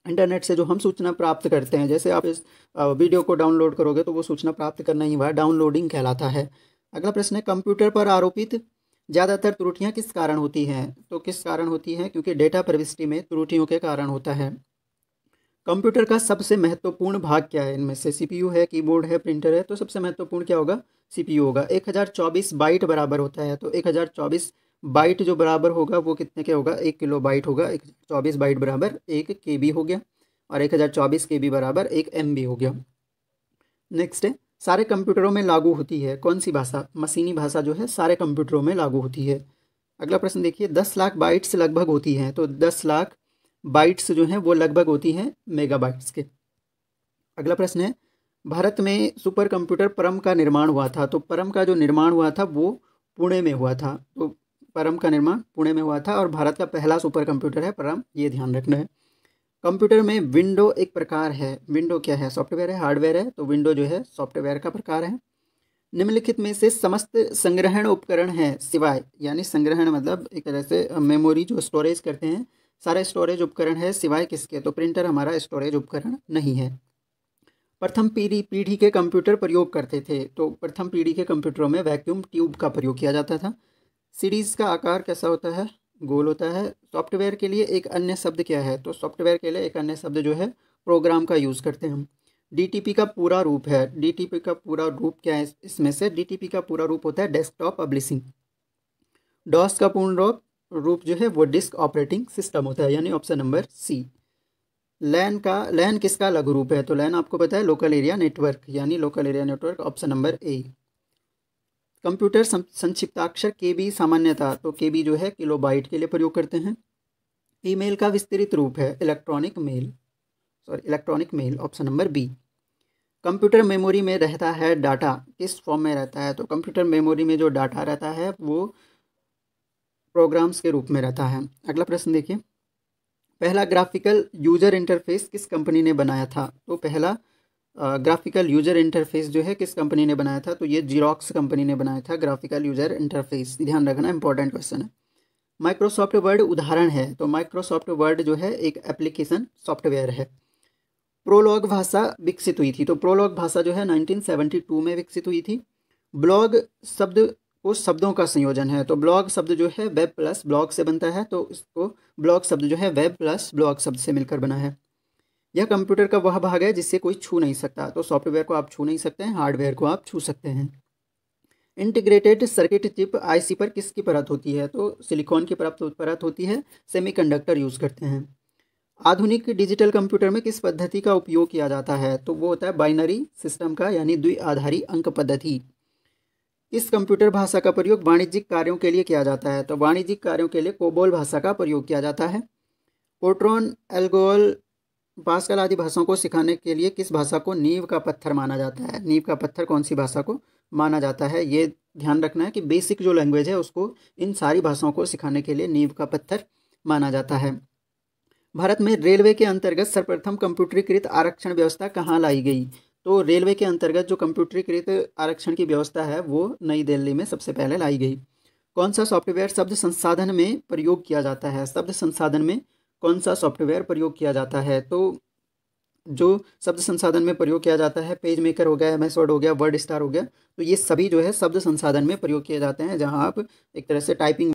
इंटरनेट से जो हम सूचना प्राप्त करते हैं जैसे आप इस वीडियो को डाउनलोड करोगे तो वो सूचना प्राप्त करना ही हुआ डाउनलोडिंग कहलाता है अगला प्रश्न है कंप्यूटर पर आरोपित ज़्यादातर त्रुटियाँ किस कारण होती हैं तो किस कारण होती हैं क्योंकि डेटा प्रविष्टि में त्रुटियों के कारण होता है कंप्यूटर का सबसे महत्वपूर्ण भाग क्या है इनमें से सीपीयू है कीबोर्ड है प्रिंटर है तो सबसे महत्वपूर्ण क्या होगा सीपीयू होगा चौबीस बाइट बराबर होता है तो चौबीस बाइट जो बराबर होगा वो कितने के होगा एक किलो बाइट होगा एक चौबीस बाइट बराबर एक के बी हो गया और एक हज़ार चौबीस के बी बराबर एक एम बी हो गया नेक्स्ट है सारे कंप्यूटरों में लागू होती है कौन सी भाषा मशीनी भाषा जो है सारे कंप्यूटरों में लागू होती है अगला प्रश्न देखिए दस लाख बाइट्स लगभग होती हैं तो दस लाख बाइट्स जो हैं वो लगभग होती हैं मेगाबाइट्स के अगला प्रश्न है भारत में सुपर कंप्यूटर परम का निर्माण हुआ था तो परम का जो निर्माण हुआ था वो पुणे में हुआ था तो परम का निर्माण पुणे में हुआ था और भारत का पहला सुपर कंप्यूटर है परम ये ध्यान रखना है कंप्यूटर में विंडो एक प्रकार है विंडो क्या है सॉफ्टवेयर है हार्डवेयर है तो विंडो जो है सॉफ्टवेयर का प्रकार है निम्नलिखित में से समस्त संग्रहण उपकरण है सिवाय यानी संग्रहण मतलब एक तरह से मेमोरी जो स्टोरेज करते हैं सारा स्टोरेज उपकरण है सिवाय किसके तो प्रिंटर हमारा स्टोरेज उपकरण नहीं है प्रथम पीढ़ी पीढ़ी के कंप्यूटर प्रयोग करते थे तो प्रथम पीढ़ी के कंप्यूटरों में वैक्यूम ट्यूब का प्रयोग किया जाता था सीरीज़ का आकार कैसा होता है गोल होता है सॉफ्टवेयर के लिए एक अन्य शब्द क्या है तो सॉफ्टवेयर के लिए एक अन्य शब्द जो है प्रोग्राम का यूज़ करते हैं हम डी का पूरा रूप है डी का पूरा रूप क्या है इसमें से डी का पूरा रूप होता है डेस्कटॉप पब्लिशिंग डॉस का पूर्ण रूप रूप जो है वो डिस्क ऑपरेटिंग सिस्टम होता है यानी ऑप्शन नंबर सी लैन का लैन किसका लघु रूप है तो लैन आपको पता है लोकल एरिया नेटवर्क यानी local area network option number A computer संक्षिप्ताक्षर के बी सामान्यता तो के बी जो है किलोबाइट के लिए प्रयोग करते हैं ईमेल का विस्तृत रूप है electronic mail sorry electronic mail option number B computer memory में रहता है डाटा किस फॉर्म में रहता है तो कंप्यूटर मेमोरी में जो डाटा रहता है वो प्रोग्राम्स के रूप में रहता है अगला प्रश्न देखिए पहला ग्राफिकल यूजर इंटरफेस किस कंपनी ने बनाया था तो पहला ग्राफिकल यूजर इंटरफेस जो है किस कंपनी ने बनाया था तो ये जीरोक्स कंपनी ने बनाया था ग्राफिकल यूजर इंटरफेस ध्यान रखना इंपॉर्टेंट क्वेश्चन है माइक्रोसॉफ्ट वर्ड उदाहरण है तो माइक्रोसॉफ्ट वर्ड जो है एक एप्लीकेशन सॉफ्टवेयर है प्रोलॉग भाषा विकसित हुई थी तो प्रोलॉग भाषा जो है 1972 में विकसित हुई थी ब्लॉग शब्द उस शब्दों का संयोजन है तो ब्लॉग शब्द जो है वेब प्लस ब्लॉग से बनता है तो इसको ब्लॉग शब्द जो है वेब प्लस ब्लॉग शब्द से मिलकर बना है यह कंप्यूटर का वह भाग है जिससे कोई छू नहीं सकता तो सॉफ्टवेयर को आप छू नहीं सकते हैं हार्डवेयर को आप छू सकते हैं इंटीग्रेटेड सर्किट चिप आईसी पर किसकी परत होती है तो सिलिकॉन की परत होती है सेमीकंडक्टर यूज़ करते हैं आधुनिक डिजिटल कंप्यूटर में किस पद्धति का उपयोग किया जाता है तो वो होता है बाइनरी सिस्टम का यानी द्विआधारी अंक पद्धति इस कंप्यूटर भाषा का प्रयोग वाणिज्यिक कार्यों के लिए किया जाता है तो वाणिज्यिक कार्यों के लिए कोबोल भाषा का प्रयोग किया जाता है पोट्रोन एल्गोल पास्कल आदि भाषाओं को सिखाने के लिए किस भाषा को नींव का पत्थर माना जाता है नींव का पत्थर कौन सी भाषा को माना जाता है ये ध्यान रखना है कि बेसिक जो लैंग्वेज है उसको इन सारी भाषाओं को सिखाने के लिए नींव का पत्थर माना जाता है भारत में रेलवे के अंतर्गत सर्वप्रथम कंप्यूटरीकृत आरक्षण व्यवस्था कहाँ लाई गई तो रेलवे के अंतर्गत जो कंप्यूटरीकृत आरक्षण की व्यवस्था है वो नई दिल्ली में सबसे पहले लाई गई कौन सा सॉफ्टवेयर शब्द संसाधन में प्रयोग किया जाता है शब्द संसाधन में कौन सा सॉफ्टवेयर प्रयोग किया जाता है तो जो शब्द संसाधन में प्रयोग किया जाता है पेज मेकर हो गया एम एस वर्ड हो गया वर्ड स्टार हो गया तो ये सभी जो है शब्द संसाधन में प्रयोग किए जाते हैं जहाँ आप एक तरह से टाइपिंग